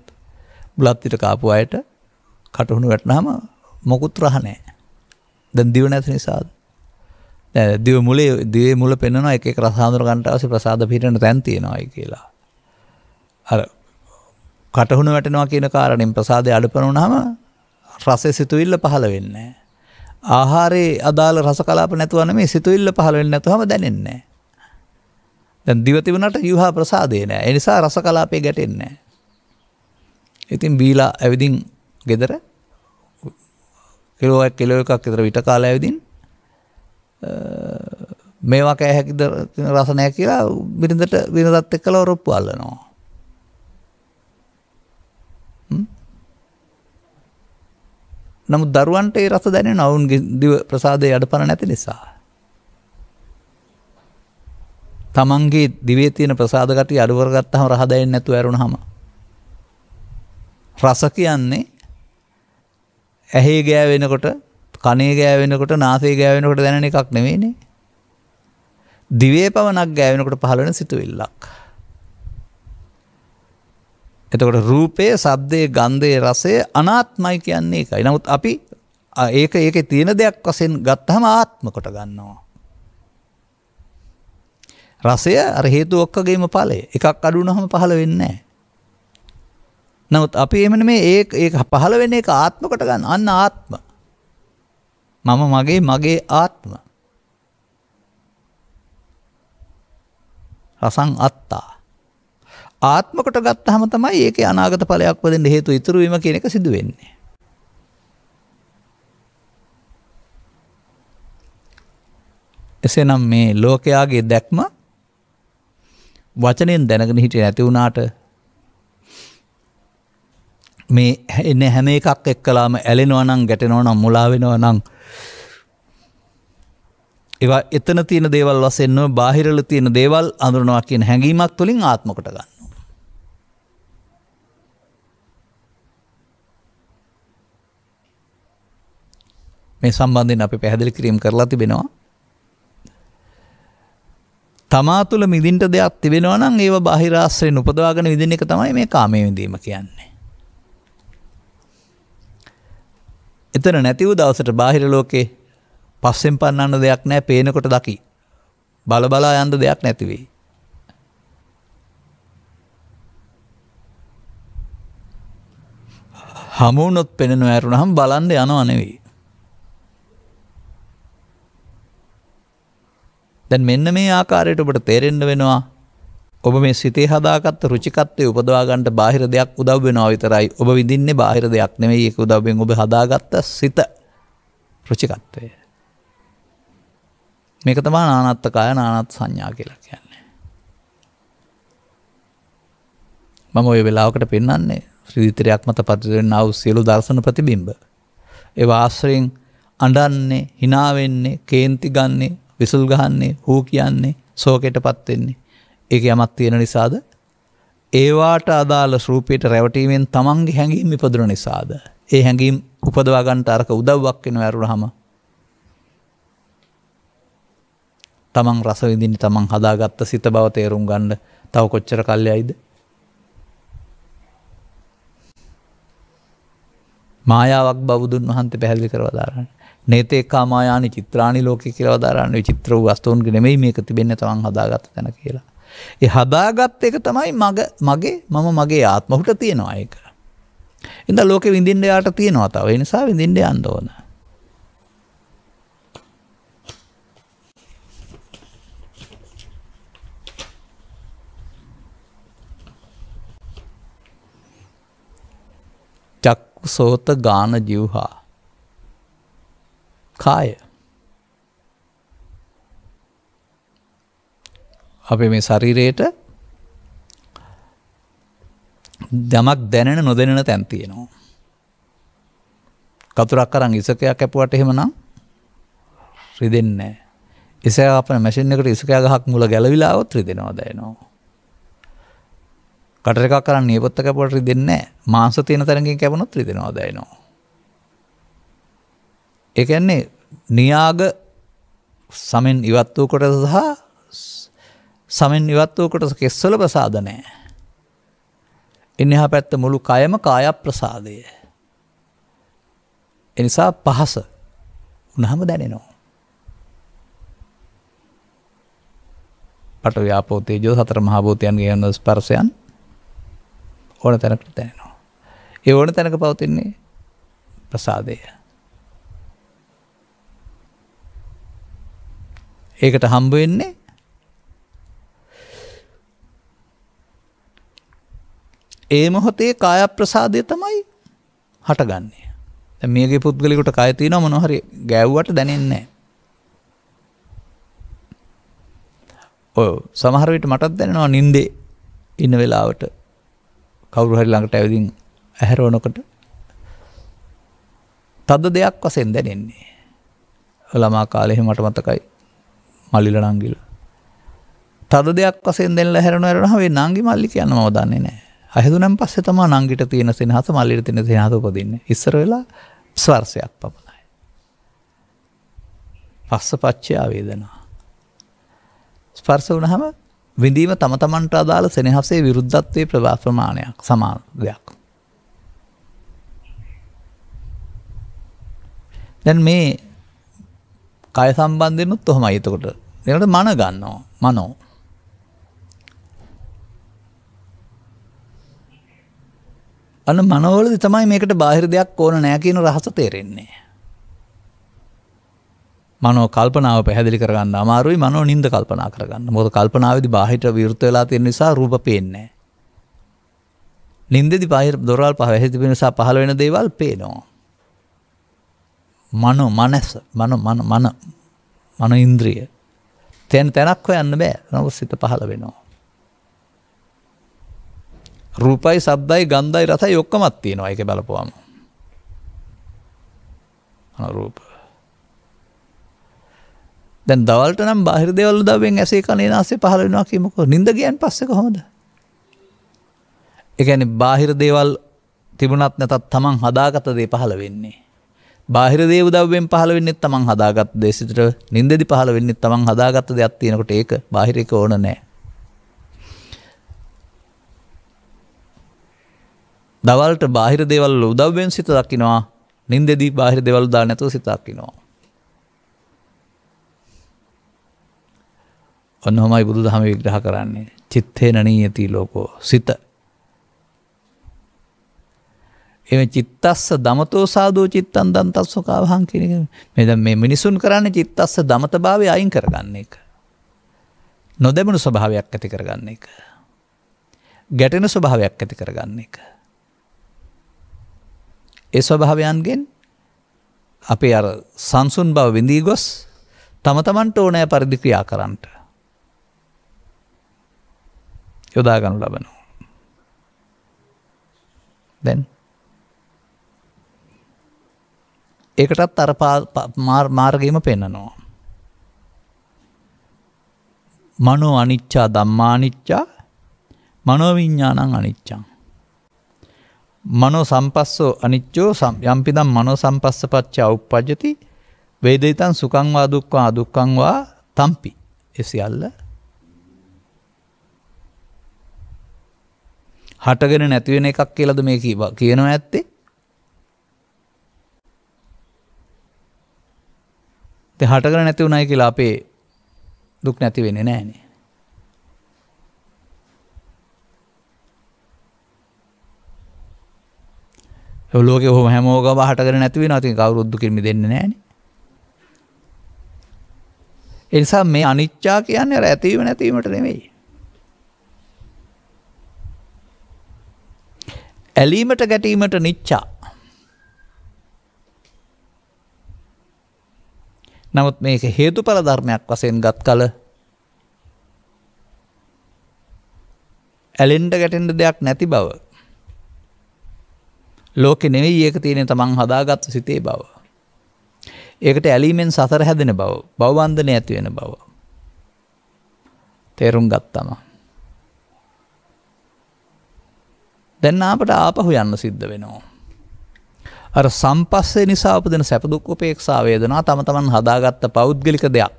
බුලත්තිට කාපු අයට කටහුණු වැටනාම මොකුත් රහනෑ. දැන් දිව නැති නිසාද. දිව මුලේ දේ මුල පෙන්නවා එක රසාඳර ගන්ටාවස ප්‍රසාද පිටන තැන්තියෙනවායි කියලා. අර කටහුණ වැටනවා කියන කාරණින් ප්‍රසාදය අඩපනුනහම රසය සිතුවිල්ල පහළ වෙන්නේ. ආහාරයේ අදාළ රස කලාප නැතුවන මේ සිතුවිල්ල පහළ වෙන්නේ නැතුවම දැනෙන්නේ. දැන් දිව තිබුණාට යුහා ප්‍රසාදේ නෑ. ඒ නිසා රස කලාපේ ගැටෙන්නේ නෑ. ඉතින් බීලා ඇවිදින් ගෙදර කිලෝවක් කිලෝ එකක් විතර විට කාලා ඇවිදින් මේවා කෑ හැකිද රස නැහැ කියලා බිරිඳට බිරිඳත් එක්කලා ඔරොප්පු අල්ලනවා. නමුත් දරුවන්ට ඒ රස දැනෙන අවුන්ගේ දිව ප්‍රසාදයේ අඩපණ නැති නිසා. තමන්ගේ දිවේ තියෙන ප්‍රසාද ගතිය අඩු කරගත්තාම රහ දැනෙන්නේ නැතුව ඇරුණාම රස කියන්නේ ඇහි ගෑවෙනකොට කනේ ගෑවෙනකොට නාසේ ගෑවෙනකොට දැන එකක් නෙවෙේනේ. දිවේ පවනක් ගෑවෙනකොට පහලන සිතුවිල්ලක්. එතකොට රූපය සබ්දය ගන්ධය රසය අනාත්මයි කියන්නේ එකයි. නමුත් අපි ඒක ඒක තියෙන දෙයක් වසෙන් ගත්තහම ආත්මකොට ගන්නවා. රසය අර හේතු ඔක්කගේම පලේ එකක් අඩුනහම පහළ වෙන්නේ. නමුත් අපි එමන මේ ඒ පහළ වෙන එක ආත්මකට ගන්න අන්න ආත්ම. මම මගේ මගේ ආත්ම. රසං අත්තා. ආත්ම කොට ගත්තහම තමයි ඒකේ අනාගත ඵලයක් වෙන්න හේතු ඉතුරු වීම කියන එක සිදු වෙන්නේ. එසේනම් මේ ලෝකයාගේ දැක්ම වචනයෙන් දැනගෙන හිටියේ නැති වුණාට මේ එන හැම එකක් එක්කලාම ඇලෙනවා නම් ගැටෙනවා නම් මුලා වෙනවා නම් ඒවා එතන තියෙන දේවල් වසෙන්ව බාහිරල තියෙන දේවල් අඳුරනවා කියන හැඟීමක් තුළින් ආත්මකට ගන්න. මේ සම්බන්ධයෙන් අපි පැහැදිලි කිරීම් කරලා තිබෙනවා. තමා තුළ මිදින්ට දෙයක් තිබෙනවා නම් ඒව බාහිරාශ්‍රයෙන් උපදවාගෙන විදින එක තමයි මේ කාමය විඳීම කියන්නේ. එතන නැතිව දවසට බාහිර ලෝකේ පස්සෙන් පන්නන්න දෙයක් නෑ පේනකොට දකි. බලබලා යන්ද දෙයක් නැතිවෙයි. හමුවනොත් පෙනෙන ඇරුණ හම් බලන්ද යන අනෙවෙයි. දැන් මෙන්න මේ ආකාරයට ඔබට තේරෙන්ඩ වෙනවා ඔබ මේ සිතේ හදාකත් රුචිකත්වය උපදවාගන්ට බාහිර දෙයක් උදව් වෙනවා විතරයි ඔබ විදින්නේ බාහිර දෙයක් නෙවෙයි එක උදවෙන් ඔබ හදාගත්ත සිත රුචිකත්වය. මේක තමා නානත්තකාය නානත් සංඥා කියලා කියන්නේ. මම ඔය වෙලාවකට පෙන්න්නේ ශ්‍රීවිතරයක් මත පතිරෙන් අව සියලු දර්ශන ප්‍රතිබිම්බ. ඒ ආශ්‍රයෙන් අඩන්නේ හිනාවෙන්නේ කේන්ති ගන්නේ විසුල් ගහන්නේ හූ කියන්නේ සෝකෙට පත්වෙන්නේ. ඒක යමත් තියෙන නිසාද ඒවාට අදාළ ශරූපයට රැවටීමෙන් තමන්ගේ හැඟීම් ඉපදුර නිසාද. ඒ හැඟීම් උපදවාගන්ට අරක උදව්වක් වෙන ඇරුණ හම තමන් රසවිඳිනි තමන් හදාගත්ත සිත බව තේරුම් ගන්න තව කොච්චර කල්යයිද. මායාවක් බෞදුන් වහන්ත පැහැදිලි කරවදාරන්න නේතේකා මායානි චිත්‍රාණි ලෝක කියවදාරන්න චිත්‍ර වූ අස්තෝන්ග නෙමයි මේක තිබෙන්න තමන් හදාගත්ත තැන කියලා. ඒ හදාගත් එක තමයි මගේ මම මගේ ආත්මහුට තියෙනවා ඒක. එඳ ලෝක විඳින්ඩ යාට තියෙනවා තව නිසා විඳින්ඩ අන්දෝනා. චක්කු සෝත ගාන ජිව්හා කාය අපේ මේ ශරීරයට දමක් දැනෙන නොදෙනෙන තැන් තියෙනවා. කතුරක් කරන් ඉසකයක් ඇපුවට එහෙමනම් රිදෙන්නේ. එසෑ අප මැසින් එකට ඉසකයා ගහක් මුල ගැලවිලාවත් රිදෙනවා දැයනවා. කටර එකක් කරන්න නියපොත්ත කැපුවට රිදෙන්නේ මාංශ තියෙන තරඟින් කැපුණොත් රිදෙනවා දැනෙනවා. ඒ කියන්නේ නියාග සමෙන් ඉවත් වූ කොටස සහ සමෙන් ඉවත් වූ කොටස කෙස්වල ප්‍රසාද නැහැ. එනිහා පැත්ත මුළු කයම කාය ප්‍රසාදය. එනිසා පහස උනහම දැනෙනවා. පට ව්‍යාපෝතේජෝ සතර මහාභූතයන්ගේ යන ස්පර්ශයන් ඕන තැනකට දැනෙනවා. ඒ ඕන තැනක පවතින්නේ ප්‍රසාදය. ඒකට හම්බ වෙන්නේ ඒ මොහොතේ කාය ප්‍රසාදය තමයි හටගන්නේ. මේගේ පුද්ගලිකුට කයතින මොනොහරි ගැව්වට දැනෙන්නේ. ඔය සමහරවිට මටත් දැනෙනවා නින්දේ ඉන්න වෙලාවට කවුරු හරි ළඟට ඇවිදින් ඇහැරවනකොට තද දෙයක් වශයෙන් දැනෙන්නේ. ළමා කාලේ මට මතකයි මල්ලිල නංගිල. තද දෙයක් වශයෙන් දැනලා හැරෙන හැරෙනවා මේ නංගි මල්ලි කියන්න මම දන්නේ නැහැ. අහදුනම් පස්සේ තමයි නංගිට තියෙන සෙනහස මල්ලිට තියෙන සෙනහස උපදින්නේ. ඉස්සර වෙලා ස්වර්ශයක් පමණයි. පස්ස පච්චය වේදනා. ස්පර්ශ වුණාම විඳීම තම තමන්ට අදාළ සෙනහසේ විරුද්ධත්වය ප්‍රභා ප්‍රමාණයක් සමාන දෙයක්. දැන් මේ කය සම්බන්ධයනුත් ඔහොම අයිතකොට දෙනට මන ගන්නෝ මනෝ. අන මනවලදි තමයි මේකට බාහිර දෙයක් ඕන නෑ කියන රහස තේරෙන්නේ. මනෝ කල්පනාව පැහැදිලි කරගන්න අමාරුයි මනෝ නින්ද කල්පනා කරගන්න මොද කල්පනාවදි බාහිට විෘත වෙලා තියෙන නිසා රූප පේන්නේ. නින්දෙදි බාහිර දොරල් පහහිතිබෙන නිසා පහළ වෙන දේවල් පේනවා. මනෝ මනැස මන මන මන ඉන්ද්‍රිය තැන් තැනක් හොයන්න බෑ නොව සිත පහළ වෙනවා. රූපයි සබ්දයි ගන්ධයි රසයි ඔක්කමත් තියෙනවා එක බලපුවාම. රූප දැන් දවල්ට නම් බාහිර දෙවල් දවෙන් ඇසේ කනේ නාසේ පහල වෙනවා කියමකෝ නින්ද ගියන් පස්සේ කොහොමද? ඒ කියන්නේ බාහිර දේවල් තිබුණත් නැතත් තමන් හදාගත දේ පහළ වෙන්නේ. බාහිර දේ උදව්වෙන් පහළ වෙන්නේ තමන් හදාගත් දේ සිතට නින්දෙදි පහළ වෙන්නේ තමන් හදාගත් දෙයක් තියෙනකොට ඒක බාහිර එක ඕන නැහැ. දවල්ට බාහිර දේවල් උදව්වෙන් සිත දකින්නවා නින්දෙදි බාහිර දේවල් දාන්න නැතුව සිත දකින්නවා. ඔන්න හොමයි බුදුදහම විග්‍රහ කරන්නේ. චිත්තේන නීයති ලෝකෝ සිත. එමේ චිත්තස්ස දමතෝ සාදෝ චිත්තං දන්තස්සකාවහං කියන එක. මේ දැන් මේ මිනිසුන් කරන්නේ චිත්තස්ස දමතභාවය අයින් කරගන්න එක. නොදැමුණු ස්වභාවයක් ඇති කරගන්න එක. ගැටෙන ස්වභාවයක් ඇති කරගන්න එක. ඒ ස්වභාවයන්ගෙන් අපේ අර සංසුන් බව විඳී ගොස් තම තමන්ට ඕනෑ පරිදි ක්‍රියා කරන්නට යොදාගනු ලබනවා. දැන් ඒකටත් අර මාර්ගයම පෙන්නනවා. මනෝ අනිච්චා දම්මානිච්චා මනෝවිඤ්ඥානං අනිච්චං. මනෝ සම්පස්සෝ අනිච්චෝ යම්පිදම් මනෝ සම්පස්ස පච්චා උප්පජ්ජති වේදේතන් සුකංවා දුක්වා අදුක්කංවා තම්පි එසිියල්ල හටගෙන නැතිවෙන එකක් කියලද මේ කියනවා ඇත්තේ තෙ හටකර නැති වුණයි කියලා අපේ දුක් නැති වෙන්නේ නෑනේ ලෝක හොම හැමෝග හටකර නැතිව නති කවරුද්දු කිරමි දෙන්න නෑන එනිසා මේ අනිච්චා කියන්නේ ඇතිව නැතිීමට නෙවෙයි ඇලීමට ගැටීමට නිච්චා. නමුත් මේක හේතු පල ධර්මයක් වසයෙන් ගත් කල ඇලෙන්ට ගැටෙන්ට දෙයක් නැති බව. ලෝකෙ නෙවෙයි ඒක තියෙන තමන් හදාගත්තු සිතේ බව. ඒකට ඇලීමෙන් සසර හැදෙන බව බවන්ධනය ඇතිවෙන බව. තේරුම් ගත්තමා. දැන් අපට ආපහු යන්න සිද්ධ වෙනවා. අර සම්පස්සේ නිසා උපදින සැප දුක් උපේක්ෂා වේදනා තම තමන් හදාගත්ත පෞද්ගලික දෙයක්.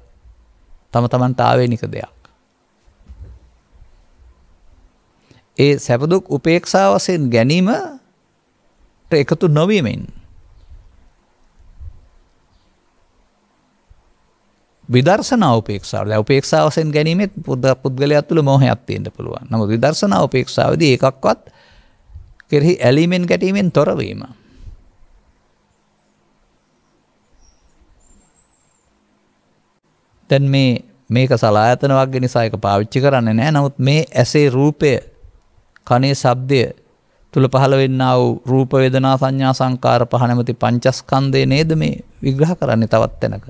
තම තමන්ට ආවේනික දෙයක්. ඒ සැප දුක් උපේක්ෂා වශයෙන් ගැනීම එකතු නොවීමෙන් විදර්ශනා උපේක්ෂාව දැන් උපේක්ෂාව වශයෙන් ගැනීමෙත් පුද්ගලයා තුළ මොහයක් තියෙන්න පුළුවන්. නමුත් විදර්ශනා උපේක්ෂාවේදී එකක්වත් කෙරෙහි ඇලීමෙන් ගැටීමෙන් තොරවීම. දැන් මේ මේක සලායතන වර්ග නිසා එක පාවිච්චි කරන්නේ නැහැ. නමුත් මේ ඇසේ රූපය, කනේ ශබ්දය තුල පහළ වෙන්නා වූ රූප වේදනා සංඥා සංකාර පහ නැමැති පංචස්කන්ධය නේද මේ විග්‍රහ කරන්නේ තවත් තැනක.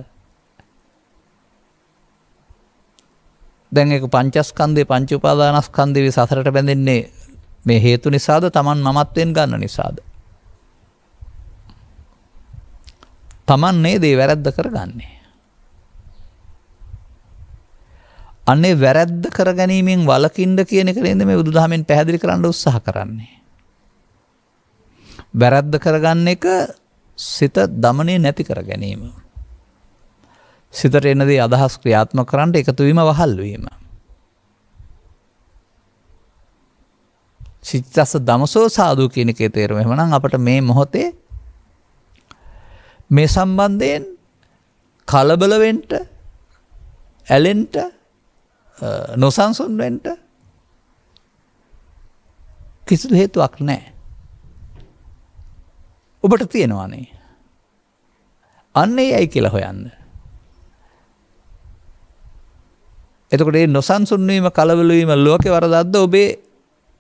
දැන් ඒක පංචස්කන්ධේ පංච උපාදානස්කන්ධේ සසරට බැඳෙන්නේ මේ හේතු නිසාද තමන් මමත්වෙන් ගන්න නිසාද. තමන්නේ දේ වැරැද්ද කරගන්නේ. අන්නේ වැරැද්ද කරගැනීමෙන් වලකින්ඩ කියන එක නේද මේ බුදුදහමෙන් පැහැදිලි කරන්න උත්සාහ කරන්නේ. වැරැද්ද කරගන්න එක සිත දමනය නැති කර ගැනීම. සිතට එනදී අදහස් ක්‍රියාත්ම කරන්නට එකතුවීම වහල්වීම. සිත්තස දමසෝ සාධූ කියනකේ තේරුම එමනම් අපට මේ මොහොතේ මේ සම්බන්ධයෙන් කලබලවෙන්ට ඇලෙන්ට නොසන්සුන්වෙන්ට කිසිදු හේතුවක් නෑ. ඔබට තියෙනවානේ. අන්නේ ඇයි කියලා හොයන්න. එතකොට ඒ නොසන්සුන්වීම කලබලවීම ලෝකෙ වරදද්ද ඔබේ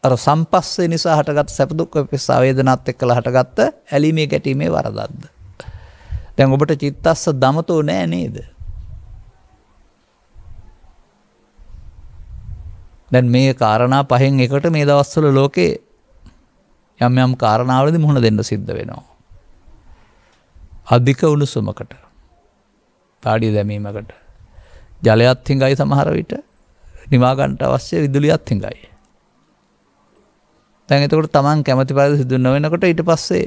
අර සම්පස්සේ නිසා හටගත් සැප දුක් උපේක්ෂා වේදනාත් එක්කලා හටගත්ත ඇලීමේ ගැටීමේ වරදක්ද දැන් ඔබට චිත්තස්ස දමතෝ නෑ නේද දැන් මේ කාරණා පහෙන් එකට මේ දවස්වල ලෝකේ යම් යම් කාරණාවලදී මුහුණ දෙන්න සිද්ධ වෙනවා. අධික උණුසුමකට පාඩිය දැමීමකට ජලයත් හිඟයි සමහර විට නිවා ගන්න අවශ්‍ය විදුලියත් හිඟයි. තැන් එතකොට තමන් කැමති පද සිදු නොවෙනකොට ඉට පස්සේ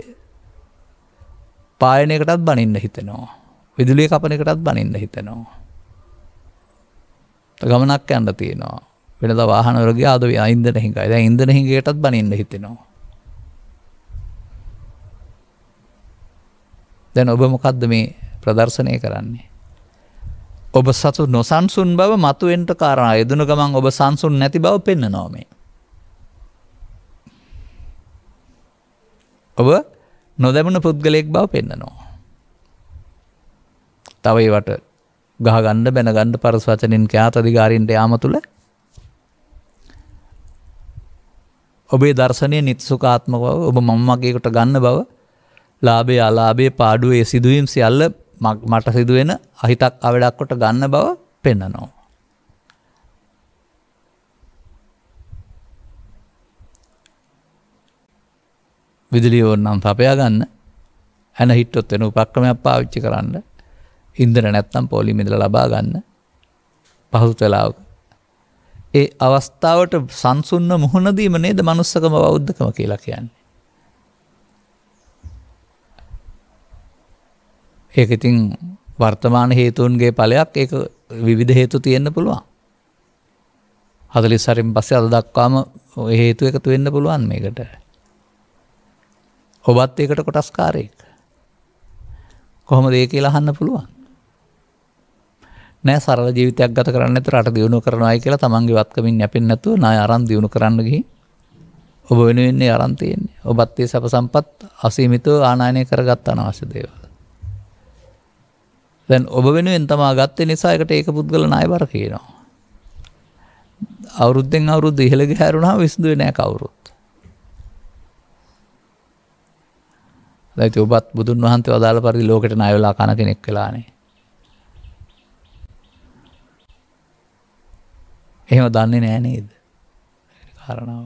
පායනයකටත් බනින්න හිතනවා. විදුලිය කපනකටත් බනින්න හිතනවා. ගමනක් ඇන්ඩ තියෙනවා වෙනද වාහනරගේ අද අයින්දන හිඟයි දැ ඉදන හිඟටත් බනින්න හිතෙනවා. දැන් ඔබ මොකක්ද මේ ප්‍රදර්ශනය කරන්නේ. ඔබ සතු නොසන්සුන් බව මතුවෙන්ට කාරණ යදන ගමන් ඔබ සංසුන් නැති බව පෙන්න්න නොමේ. ඔබ නොදැමුණ පුද්ගලයෙක් බව පෙන්න්නනවා. තවයිවට ගහගණ්ඩ බැනගණ්ඩ පරස්වචනින් ක්‍යාතධිකාරීන්ට යාම තුළ ඔබේ දර්ශනය නිත්සුකාත්මකව ඔබ මංමගේකට ගන්න බව ලාබේ අලාබේ පාඩුවේ සිදුවීම් සියල්ල මට සිදුවෙන අහිතක් අවඩක්කොට ගන්න බව පෙන්න්නනවා. විදුලි ඕන්නම් සපයා ගන්න හැන හිටොත් වෙන උපක්‍රමයක් පාවිච්චි කරන්න ඉන්දර නැත්තම් පොලි මිදල ලබා ගන්න පහසුත් වෙලාවක. ඒ අවස්ථාවට සංසුන්න මුහුණදීම නේද මනුස්සකම බෞද්ධකම කියලා කියන්නේ. ඒක ඉතින් වර්තමාන හේතුවන්ගේ පලයක් ඒ විවිධ හේතු තියෙන්න්න පුළුවන්. හදලි සරින් පස්සේ අද දක්වාම හේතු එකතු වෙන්න පුළුවන් මේකට. ඔබත් ඒකට කොටස්කාරයෙක්. කොහොම දේ කියලා අහන්න පුළුවන්. නෑ සරල ජීවිතයක් ගත කරන්න ඇත රට දියුණු කරනයි කියලා තමන්ගේ වත්කමින් යැපෙන් නැතුව නාය අරන් දියුණු කරන්නගහි ඔබ වෙනුවෙන්නේ අරන්තයෙන්නේ ඔබත්තේ සැප සම්පත් අසීමිතව ආනායනය කරගත් අනවශ්‍ය දේවල්. දැන් ඔබ වෙනුවෙන් තමා ගත්ත නිසා එකට ඒක පුද්ගල නායවර කියනවා. අවුරුද්ධෙන් අවුරුද්ධ ඉහළග හැරුණා විස්දුව නෑ කවුරුත්. දැති ඔබත් බුදුන් වහන්සේ වදාළ පරි ලෝකට නයවලා කන කෙනෙක් කලානේ එහෙම දන්නේ නෑ නේද කාරණාව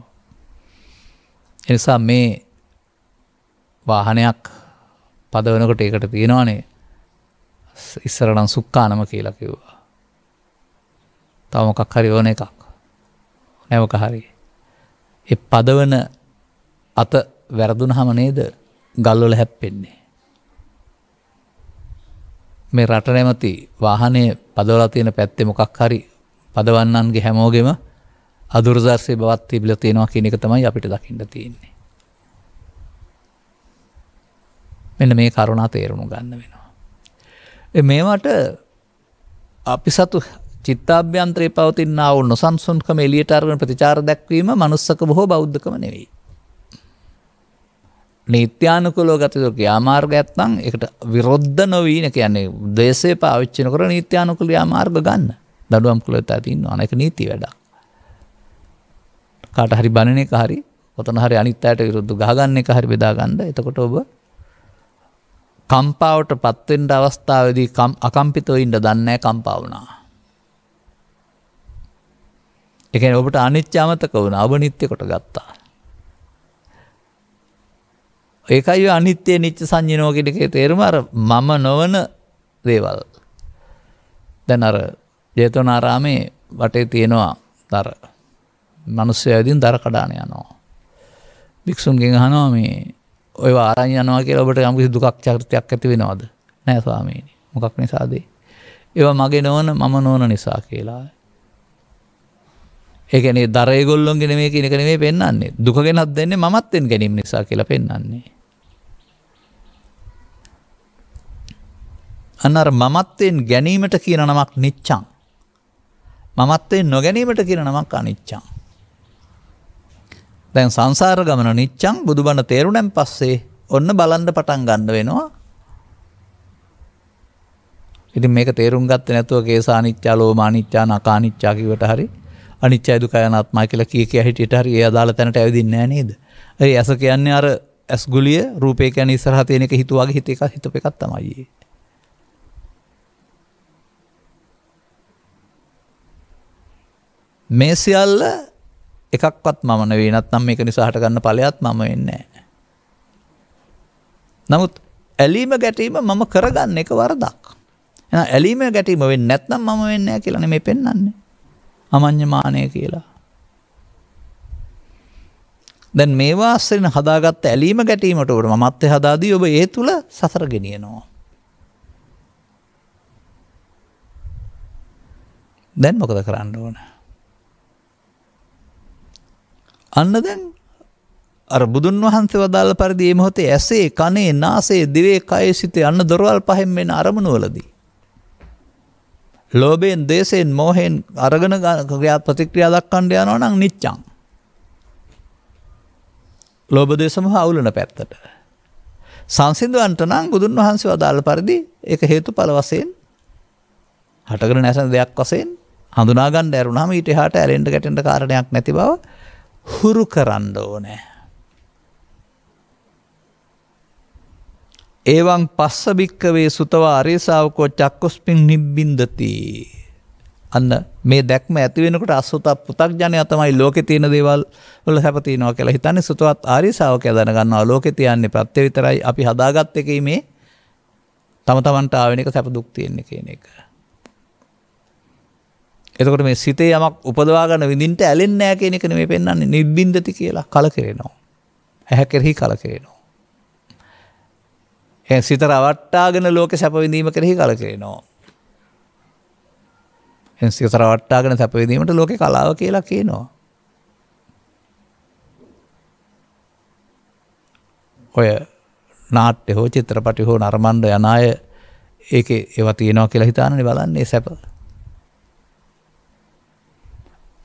එනිසා මේ වාහනයක් පදවනකොට ඒකට තියෙනවානේ ඉස්සරනම් සුක්කානම කියලා කිව්වා තවමොකක් හරි ඕන එකක් නැවක හරි එ පදවන අත වැරදුන හම නේද ගල්ලොල හැප්පෙන්නේ. මේ රට නැමති වාහනය පදවලා තියෙන පැත්තේ මොකක් හරි පදවන්නන්ගේ හැමෝගෙම අදුරදර්ශය බවත් තිබිල තියෙනවා කියන එක තමයි අපිට දකිට තියෙන්නේ. මෙන්න මේ කරුණා තේරුණු ගන්න වෙනවා. මේවට අපි සතු චිත්තාභ්‍යන්ත්‍රය පවතින්න වු නොසන්සුන්කම එලියටර්ගන ප්‍රතිචාර දැක්වීම මනුස්සක බොහෝ බෞද්ධකම නෙවෙයි. නීත්‍යානුකූලව ගත යුතු ක්‍රියාමාර්ගයක් නම් ඒකට විරුද්ධ නොවී නේ කියන්නේ ද්වේෂය පාවිච්චි නොකර නීත්‍යානුකූල ක්‍රියාමාර්ග ගන්න. දඩුවම් කුලතා තියෙනවා. ඒක නීති වැඩක්. කාට හරි බනින එක හරි ඔතන හරි අනිත් අයට විරුද්ධ ගහගන්න එක හරි බෙදා ගන්න. එතකොට ඔබ කම්පාවට පත් වෙන්න අවස්ථාවේදී අකම්පිතව ඉන්න දන්නේ නැහැ කම්පා වුණා. ඒ කියන්නේ ඔබට අනිත්‍ය අමතක වුණා. ඔබ නිත්‍ය කොට ගත්තා. ඒකයි අනිත්‍යය නිච්ච සංජිනෝ කෙනකේ තේරුම අර මම නොවන දේවල්. දැන් අර ජේතවනාරාමේ වටේ තියෙනවා දර මනුස්සය ඇදින් දර කඩාන යනවා. භික්‍ෂුන්ගෙන් අහනවා මේ ඔය ආරං යනවා කියලා ඔබට යම්කිසි දුකක් චරිතයක් ඇති වෙනවාද නෑ ස්වාමීනි මොකක් නිසාදේ. ඒවා මගේ නොවන මම නොවන නිසා කියලා ඒකනේ දරයගොල්ලොන් ගෙන මේ කෙනක මේ පෙන්න්නේ දුක ගෙනත් දෙන්නේ මත්තෙන් ගැනීම නිසා කියලා පෙන්න්නේ. අන්නර මමත්තයෙන් ගැනීමට කියන නමක් නිච්චං. මමත්තයෙන් නොගැනීමට කියන නමක් අනිච්චං. දැන් සංසාර ගමන නිච්චං බුදුබණ තේරුණැම් පස්සේ ඔන්න බලන්ඩ පටන් ගන්න වෙනවා. ඉතින් මේක තේරුම් ගත්ත නැතුව කේසා නිච්චා ලෝමා නිච්චා නකා නිච්චා කිවට හරි අනිච්චය දුකය අනාත්මයි කියලා කිය කිය හිටියට හරි ඒ අදාළ තැනට ඇවිදින්නේ නැහැ නේද? ඒ ඇස කියන්නේ අර ඇස් ගුලිය රූපේ කියන්නේ ඉස්සරහ තියෙන එක හිතුවාගේ හිත එක හිතප එකක් තමයි ඒ. මේ සියල්ල එකක්වත් මම නෙවෙයි නැත්නම් මේක නිසා හටගන්න ඵලයක් මම වෙන්නේ නැහැ. නමුත් ඇලීම ගැටීම මම කරගන්න එක වරදක්. එහෙනම් ඇලීම ගැටීම වෙන්නේ නැත්නම් මම වෙන්නේ නැහැ කියලා නෙමෙයි පෙන්වන්නේ. අමං්්‍යමානය කියලා. දැන් මේවා අස්සරෙන හදාගත්ත ඇලීම ගැටීමට වට මත්තය හදාදී ඔබ ඒ තුළ සසර ගෙනියනවා. දැන් මොකද කරන්න ඕන. අන්න දැන් අර බුදුන් වහන්සේ වදාළ පරිදි මේ මොහොතේ ඇසේ කනේ නාසයේ දිවේ කයේ සිතේ අන්න දොරවල් පහෙන් මෙන අරමුණු වලදී ලෝබයෙන් දේශයෙන් මෝහෙන් අරගෙන ගනකගයක් ප්‍රතික්‍රියා දක්කණ්ඩ යනෝ නම් නිච්චං. ලෝබදේශම අවුලන පැත්තට. සංසිදුවන්ට නම් බුදුන් වහන්සේ වදාළ පරිදි එක හේතු පලවසයෙන් හටකර නැසන දෙයක් වසයෙන් හඳුනාගන්න ඇරුණම ඊට හාට ඇලෙන්ට ගැටෙන්ට කාරණයක් නැති බව හුරු කරන්න ඕනෑ. ඒවන් පස්ස භික්කවේ සුතවාරය සාවකෝ චක්කොස්පින් නිබ්බින්දති. අන්න මේ දැක්ම ඇතිවෙනකට අස්සුත පුතක් ජනය තමයි ලෝක තියෙන දේවල් වල හැපතිනවා කියලා හිතන්නේ සුතුවත් ආරිසාාවක දැනගන්නවා ලෝක තියන්නේ ප්‍රත්්‍ය විතරයි අපි හදාගත්ත එකීමේ තම තමන්ට ආවෙනක සැප දුක්තියෙන්නේ කියන එක. එතකොට මේ සිතේ යමක් උපදවාගන්න විඳින්ට ඇලෙන් නෑ කියෙනෙකන මේ පෙන්න්නේ නිබ්බින්දති කියලා කල කරෙනවා. ඇහැ කෙරෙහි කල කරෙනවා. එ සිත රවට්ටාගෙන ලෝක සැපවිඳීම කරෙහි කලකිරෙනවා. එ සිත රවට්ටාගෙන සැපවිදීමට ලෝක කලාව කියලා කියනවා. ඔය නාට්‍ය හෝ චිත්‍රපටි හෝ නර්මණ්ඩ යන අය ඒක ඒව තියෙනවා කියලා හිතානනි බලන්නේ සැප.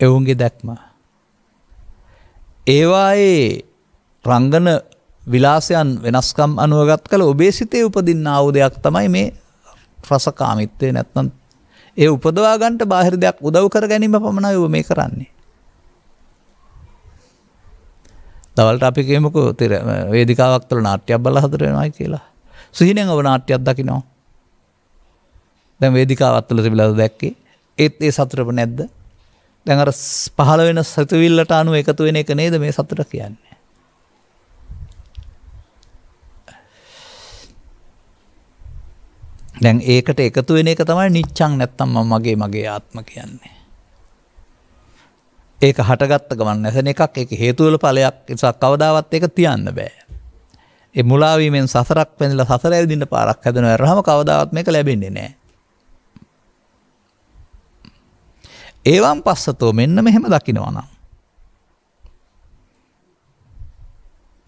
එවුන්ගේ දැක්ම. ඒවායේ රංගන විලාසයන් වෙනස්කම් අනුවගත් කළ ඔබේ සිතේ උපදින්න ආව දෙයක් තමයි මේ රසකාමිත්වය නැත්නම් ඒ උපදවාගන්ට බාහිර දෙයක් උදව් කර ගැනීම පමණයි ඔබ මේ කරන්නේ. දවල්ට අපි කියමුකෝ තිර වේදිකාවක් තුළ නාට්‍යයක් බල හදරෙනවයි කියලා. සිහිනෙන් ඔබ නාට්‍යයක් දකිනවා. දැන් වේදිකාවක් තුළ තිබිලාද දැක්කේ. ඒත් ඒ සතුටම නැද්ද? දැන් අර පහළ වෙන සිතුවිල්ලට අනුව එකතු වෙන එක නේද මේ සතුට කියන්නේ. දැන් ඒකට එකතු වෙන එක තමයි නිච්චං නැත්තම් මගේ මගේ ආත්ම කියන්නේ. ඒක හටගත්ත ගමන් ඇසන එකක් එක හේතුවල පලයක් නිසා කවදාවත් එක තියන්න බෑ. එ මුලාවීමෙන් සසරක් පැඳල සසර ඇදින්න පාරක් හැදන රහම කවදාවත් මේක ලැබෙන්නේ නෑ. ඒවම් පස්සතෝ මෙන්න මෙහෙම දකිනවනම්.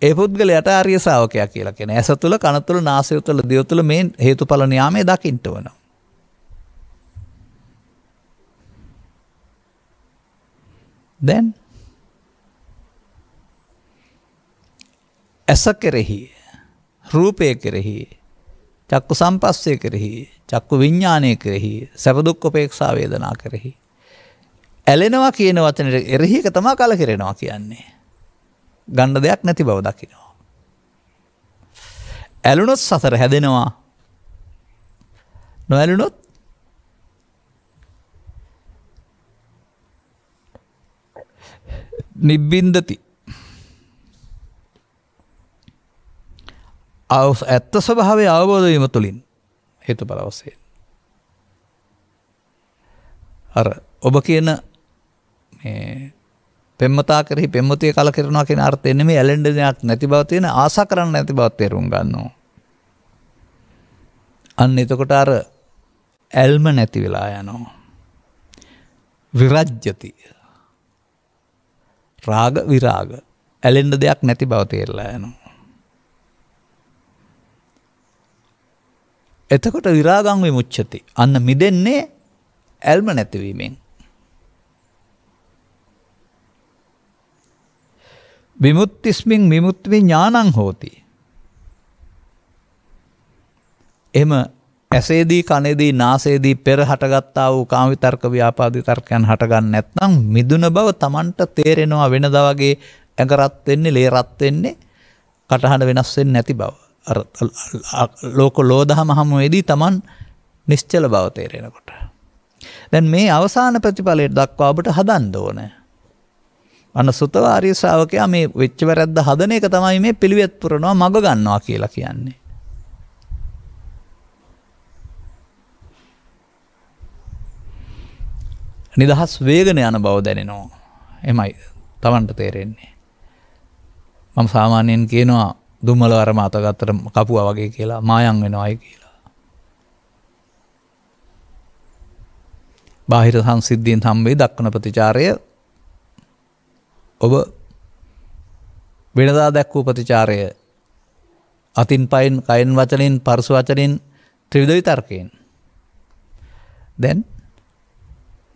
ඒ පුද්ගලයට ආර්ය ශාවකයා කියලා කියන ඇස තුළ කන තුළ නාසය තුළ දිය තුළ මේ හේතුඵල න්‍යාමය දකින්න ඕන. දැන් ඇස කෙරෙහි රූපය කෙරෙහි චක්කු සම්පස්සය කෙරෙහි චක්කු විඤ්ඥානය කෙරෙහි සැපදුක් උපේක්ෂා වේදනා කෙරෙහි. ඇලෙනවා කියන වතනට එරෙහික තමා කල කෙරෙනවා කියන්නේ. ගණ්ඩ දෙයක් නැති බව දකිනවා. ඇලුනොත් සසර හැදෙනවා නොඇලුනොත් නිබ්බින්දති අවස් ඇත්ත ස්වභාවේ අවබෝධවීම තුළින් හේතු පලවස්සේ. අර ඔබ කියන පෙම්මතා කරෙහි පෙම්මතිය කල කරනවා කියන අර්ථය නෙමෙයි ඇලෙන්ඩනයක් නැති බව තියෙන ආසා කරන්න නැති බව තේරුම් ගන්නවා. අන්න එතකොට අර ඇල්ම නැති වෙලා යනවා. විරජ්ජති. රාග විරාග ඇලෙන්ඩ දෙයක් නැති බව තේරලා යනවා. එතකොට විරාගං විමුච්චති. අන්න මිදෙන්නේ ඇල්ම නැතිවීමෙන්. විමුක්තිස්මින් විමුක්ති ඥානං හෝති. එම ඇසේදී කනේදී නාසේදී පෙර හටගත්තා වූ කාමිතර්ක ව්‍යාපාදී තර්කයන් හටගන්න නැත්නම් මිදුන බව Tamanට තේරෙනවා වෙනද වගේ ඇඟ රත් වෙන්නේ ලේ රත් වෙන්නේ කටහඬ වෙනස් වෙන්නේ නැති බව අර ලෝක ලෝධහම හමු වෙදී Taman නිශ්චල බව තේරෙනකොට දැන් මේ අවසාන ප්‍රතිඵලයට දක්වා ඔබට හදන්න ඕනේ අන්න සුතවාරී ශ්‍රාවකයා මේ වෙච්ච වැරද්ද හදන එක තමයි මේ පිළිවෙත් පුරනවා මඟ ගන්නවා කියලා කියන්නේ. නිදහස් වේගෙන යන බව දැනෙනවා. එමයි තමන්ට තේරෙන්නේ. මම සාමාන්‍යයෙන් කියනවා දුම්මල අරම අතගත්තට කපුවා වගේ කියලා මායන් වෙනවායි කියලා. බාහිර සංසිද්ධියෙන් හම්බේ දක්වන ප්‍රතිචාරය ඔබ වෙනදා දැක්වූ ප්‍රතිචාරය අතින් පයින් කයින් වචනින් පරසු වචනින් ත්‍රවිධවි තර්කයෙන්. දැන්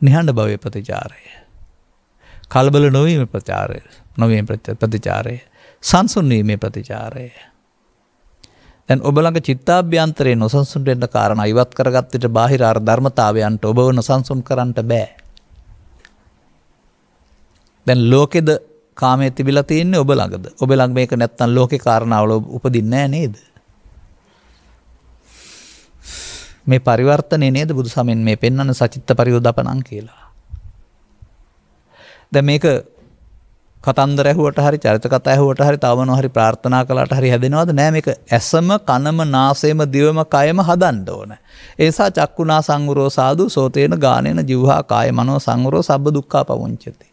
නිහඬ භවය ප්‍රතිචාරය. කල්බල නොවීම ප්‍රචාරය නොවීම ප්‍රතිචාරය සංසුන්වීමේ ප්‍රතිචාරය. දැන් ඔබළඟ චිත්තාභ්‍යන්තරයේ නොසන්සුන්ට එන්න කාරණ ඉවත් කරගත්තට බාහිර අර ධර්මතාවයන්ට ඔබව නොසන්සුන් කරන්නට බෑ. දැන් ලෝකෙද කාමය තිබිලා තියෙන්නේ ඔබ ළඟද ඔබ ළඟ මේක නැත්තම් ලෝකේ කාරණාවල උපදින්නේ නැහැ නේද මේ පරිවර්තනය නේද බුදු සමෙන් මේ පෙන්වන සචිත්ත පරියෝදපණං කියලා දැන් මේක කතන්දර ඇහුවට හරි චරිත කතා ඇහුවට හරි තව මොනවා හරි ප්‍රාර්ථනා කළාට හරි හැදෙනවද නෑ මේක ඇසම කනම නාසයම දිවම කයම හදන්න ඕන ඒ නිසා චක්කුණා සංගුරෝ සාදු සෝතේන ගානේන જીවහා කාය මනෝ සංගුරෝ සබ්බ දුක්ඛා පවුංචති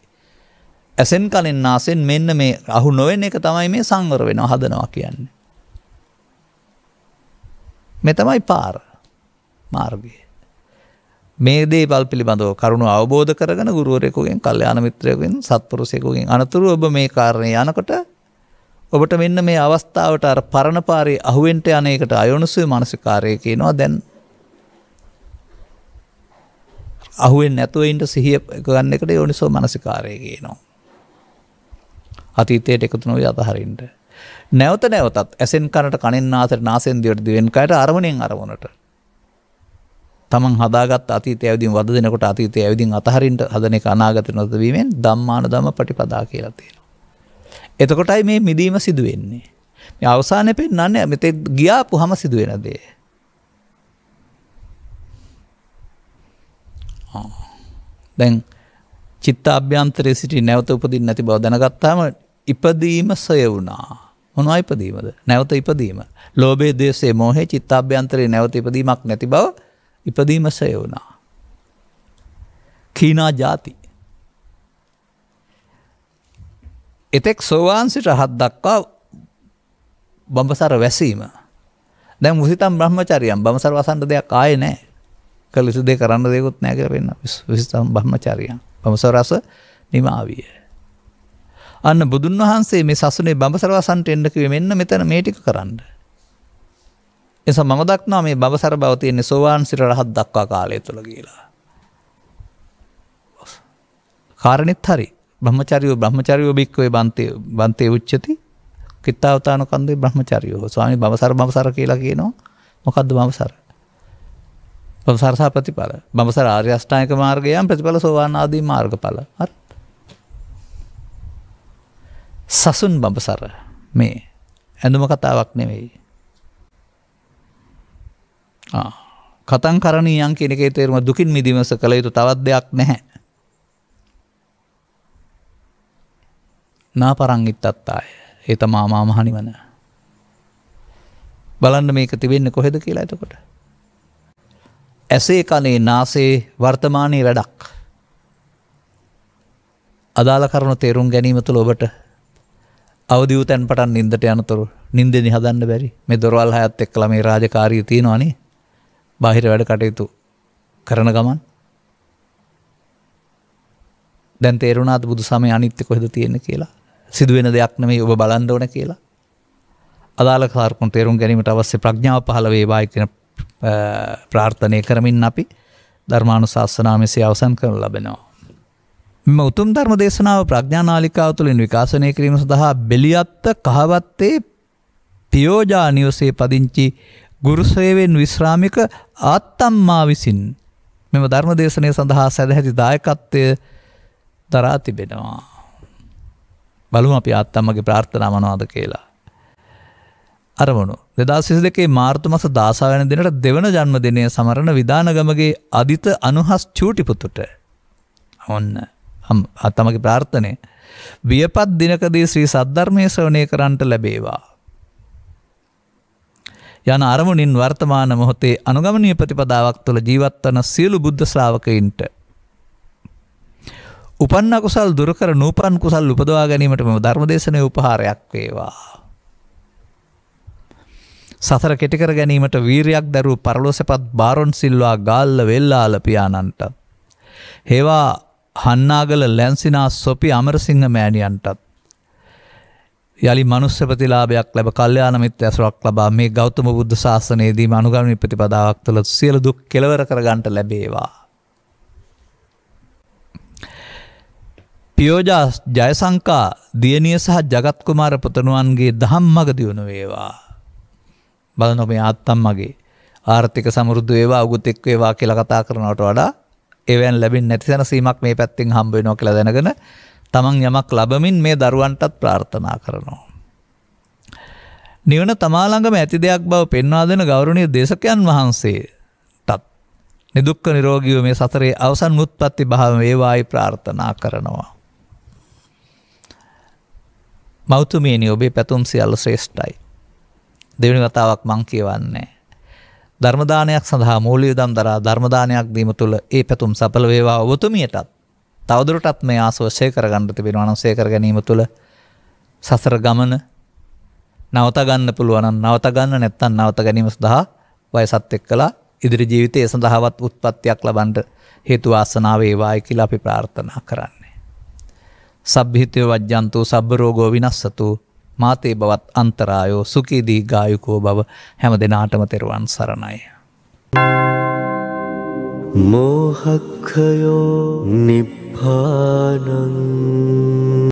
ඇසෙන් කලින් නාසෙන් මෙන්න මේ අහු නොවෙන එක තමයි මේ සංවර වෙනවා හදනවා කියන්නේ. මේ තමයි පාර මාර්ගය. මේ දේවල් පිළිබඳව කරුණු අවබෝධ කරගෙන ගුරුවරයෙකුගෙන්, කල්යාණ මිත්‍රයෙකුගෙන්, සත්පුරුෂයෙකුගෙන් අනතුරු ඔබ මේ කාරණේ යනකොට ඔබට මෙන්න මේ අවස්ථාවට අර පරණ පාරේ අහුවෙන්ට යන එකට අයොනසුවේ මානසිකාරය කියනවා දැන් අහුවෙන් නැතුව ඉන්න සිහිය ගන්න එකට යෝනිසෝ මානසිකාරය කියනවා අතීතයට එකතු නොවී අතහරින්ට. නැවත නැවතත් ඇසෙන් කරට කණෙන් ආසට නාසෙන් දිවට දිවෙන් කයට අරමුණෙන් අරමුණට. තමන් හදාගත් අතීතය ඇවිදින් වද දෙනකොට අතීතය ඇවිදින් අතහරින්ට හදන එක අනාගත නොදවීමෙන් ධම්මාන දම පටිපදා කියලා තියෙනවා. එතකොටයි මේ මිදීම සිදුවෙන්නේ. මේ අවසානය පෙන්වන්නේ මෙතෙක් ගියාපු හම සිදුවෙන දේ. දැන් චිත්ත අභ්‍යන්තරයේ සිටි නැවත උපදින්න නැති බව දැනගත්තාම ඉපදීම සය වුණා. මොනවා ඉපදීමද නැවත ඉපදීම. ලෝබේ දේශේ මෝහේ චිත්තාභ්‍යන්තරේ නැවත ඉපදීමක් නැති බව ඉපදීම සය වුණා. කීනා ජාති. එතෙක් සෝවාන්සිට රහත් දක්වා බඹසර වැසීම. දැ මුසිතම් බ්‍රහ්මචරියම් බමසර වසන්ට දෙයක් ආය නෑ කලසු දෙ කරන්න දෙකුත් නෑකර වෙන්න විසිතම් බ්‍රහ්මචරියම් පමසරස නිමාවිය. අන්න බුදුන් වහන්සේ මේ සසුනේ බඹසරවසන්ට එන්ඩකිව මෙන්න මෙතන මේටික කරන්න. එස මම දක්නා මේ බවසර බවතියන්නේ සෝවාන් සිට රහත් දක්වා කාලය තුළ කියලා. කාරණෙත් හරි බ්‍රහ්මචරියෝ බ්‍රහ්මචරියෝ භික්වේ බන්තය බන්තය උච්චති කිත්තාවතාන කන්දේ බ්‍රහ්මචරියෝ ස්වාමි බවසර බවසර කියලා කියනවා මොකක්ද බවසර. බවසරසා ප්‍රතිඵල බවසර ආර්යෂ්ඨායක මාර්ගයන් ප්‍රතිඵල සෝවාන් ආදී මාර්ගඵල හරි සසුන් බඹසර මේ ඇඳුම කතාවක් නෙවෙයි. කතන් කරණීයන් කියන එකේ තේරුම දුකින් මිදීමස කළ යුතු තවත් දෙයක් නැහැ. නාපරංගිත් අත්තාය. ඒ තමා මා මහ නිවන. බලන්න මේක තිබෙන්නේ කොහෙද කියලා එතකොට. ඇසේ කනේ නාසේ වර්තමානයේ වැඩක්. අදාළ කරුණු තේරුම් ගැනීම තුළ ඔබට අවදිව තැන් පටන් නින්දට යනතුරු නින්ද නිහදන්න බැරි මේ දොරවල් හයත් එක්කල මේ රාජකාරී තියෙනවානේ බාහිර වැඩ කටයුතු කරන ගමන් දැන් තේරුණාත් බුදු සමය අනිත්‍ය කොහෙද තියෙන කියලා සිදුවෙන දෙයක් නෙමේ ඔබ බලන්න ඕන කියලා අදාළ කාරකුන් තේරුම් ගැනීමට අවශ්‍ය ප්‍රඥාව පහළ වේවා කියන ප්‍රාර්ථනය කරමින් අපි ධර්මානුශාසනා මෙසේ අවසන් කරනු ලබෙනවා මෙම උතුම් ධර්ම දේශනාව ප්‍රඥානාලිකාව තුළින් විකාශනය කිරීම සඳහා බෙලියත්ත කහවත්තේ පියෝජා නිවසේ පදිංචි ගුරුසේවෙන් විශ්‍රාමික ආත්තම්මා විසින් මෙම ධර්ම දේශනය සඳහා සැදැහැති දායකත්වය දරා තිබෙනවා. බලුම අපි අත්තම්මගේ ප්‍රාර්ථනා මනවාද කියලා. අරමුණු දෙදා සිසි දෙකේ මාර්තු මස දාසාවන දෙනට දෙවන ජන්ම දෙනය සමරණ විධානගමගේ අධිත අනුහස් චූටිපුතුට ඔන්න. අත්තමගේ ප්‍රාර්ථනය වියපත් දිනකදී ශ්‍රී සද්ධර්මය ශ්‍රවණය කරන්නට ලැබේවා. යන අරමුණින් වර්තමාන මොහොතේ අනුගමනය ප්‍රතිපදාවක් තුළ ජීවත්වන සියලු බුද්ධ ශ්‍රාවකයින්ට. උපන්න කුසල් දුරකර නූපන් කුසල් උපදවා ගැනීමට මෙම ධර්මදේශනය උපහාරයක් වේවා. සතර කෙටිකර ගැනීමට වීරයක් දැරූ පරලොසපත් බාරොන් සිල්වා ගාල්ල වෙල්ලාල පියානන්ට. හෙවා හන්නාගල ලැන්සිනා සොපි අමරසිංහ මෑණියන්ටත්. යළි මනුස්්‍යපතිලාභයක් ලැබ කල්්‍යයානමිත් ඇසරක් ලබා මේ ගෞතම බුද්ධ ශාසනයේදී අනුගමනි ප්‍රතිපදාවක් තුළ සියල දුක් කෙලවර කරගන්ට ලැබේවා. පියෝජා ජයසංකා දියනිය සහ ජගත්කුමාර පුතනුවන්ගේ දහම් මග දියුණු වේවා. බලනොම ආත්තම් මගේ ආර්ථික සමුරුදු ඒවා උගුතෙක් වේවා කියල කතා කරනවට වඩා ඒවැන් ලැබෙන්නේ නැති සැනසීමක් මේ පැත්තෙන් හම්බ වෙනවා කියලා දැනගෙන තමන් යමක් ලබමින් මේ දරුවන්ටත් ප්‍රාර්ථනා කරනවා. නිවන තමා ළඟම ඇති දෙයක් බව පෙන්වා දෙන ගෞරවනීය දේශකයන් වහන්සේටත් නිදුක්ඛ නිරෝගීව මේ සතරේ අවසන් මුත්පත්ති භාව වේවායි ප්‍රාර්ථනා කරනවා. මෞතුමියනි ඔබේ පැතුම් සියල්ල ශ්‍රේෂ්ඨයි. දෙවනි වතාවක් මං කියවන්නේ. ධර්මදානයක් සඳහා මූලියදම් දරා ධර්මදානයක් දීම තුළ ඒ පැතුම් සඵල වේවා ඔබතුමියටත් තවදුරටත් මේ ආසව සේකර ගන්න තිබෙනවා නම් සේකර ගැනීම තුළ සසර ගමන නවත ගන්න පුළුවන් නම් නවත ගන්න නැත්නම් නවත ගැනීම සඳහා වයසත් එක්කලා ඉදිරි ජීවිතය සඳහාවත් උත්පත්තියක් ලබන්න හේතු වාසනාව වේවායි කියලා අපි ප්‍රාර්ථනා කරන්නේ. සබ්බිහිතව වජ්ජන්තු සබ්බ රෝගෝ විනස්සතු මාතේ බවත් අන්තරායෝ සුකීදී ගායුකෝ බව හැම දෙනාටම තෙරුවන් සරණයි. මෝහක්කයෝ නිප්පානං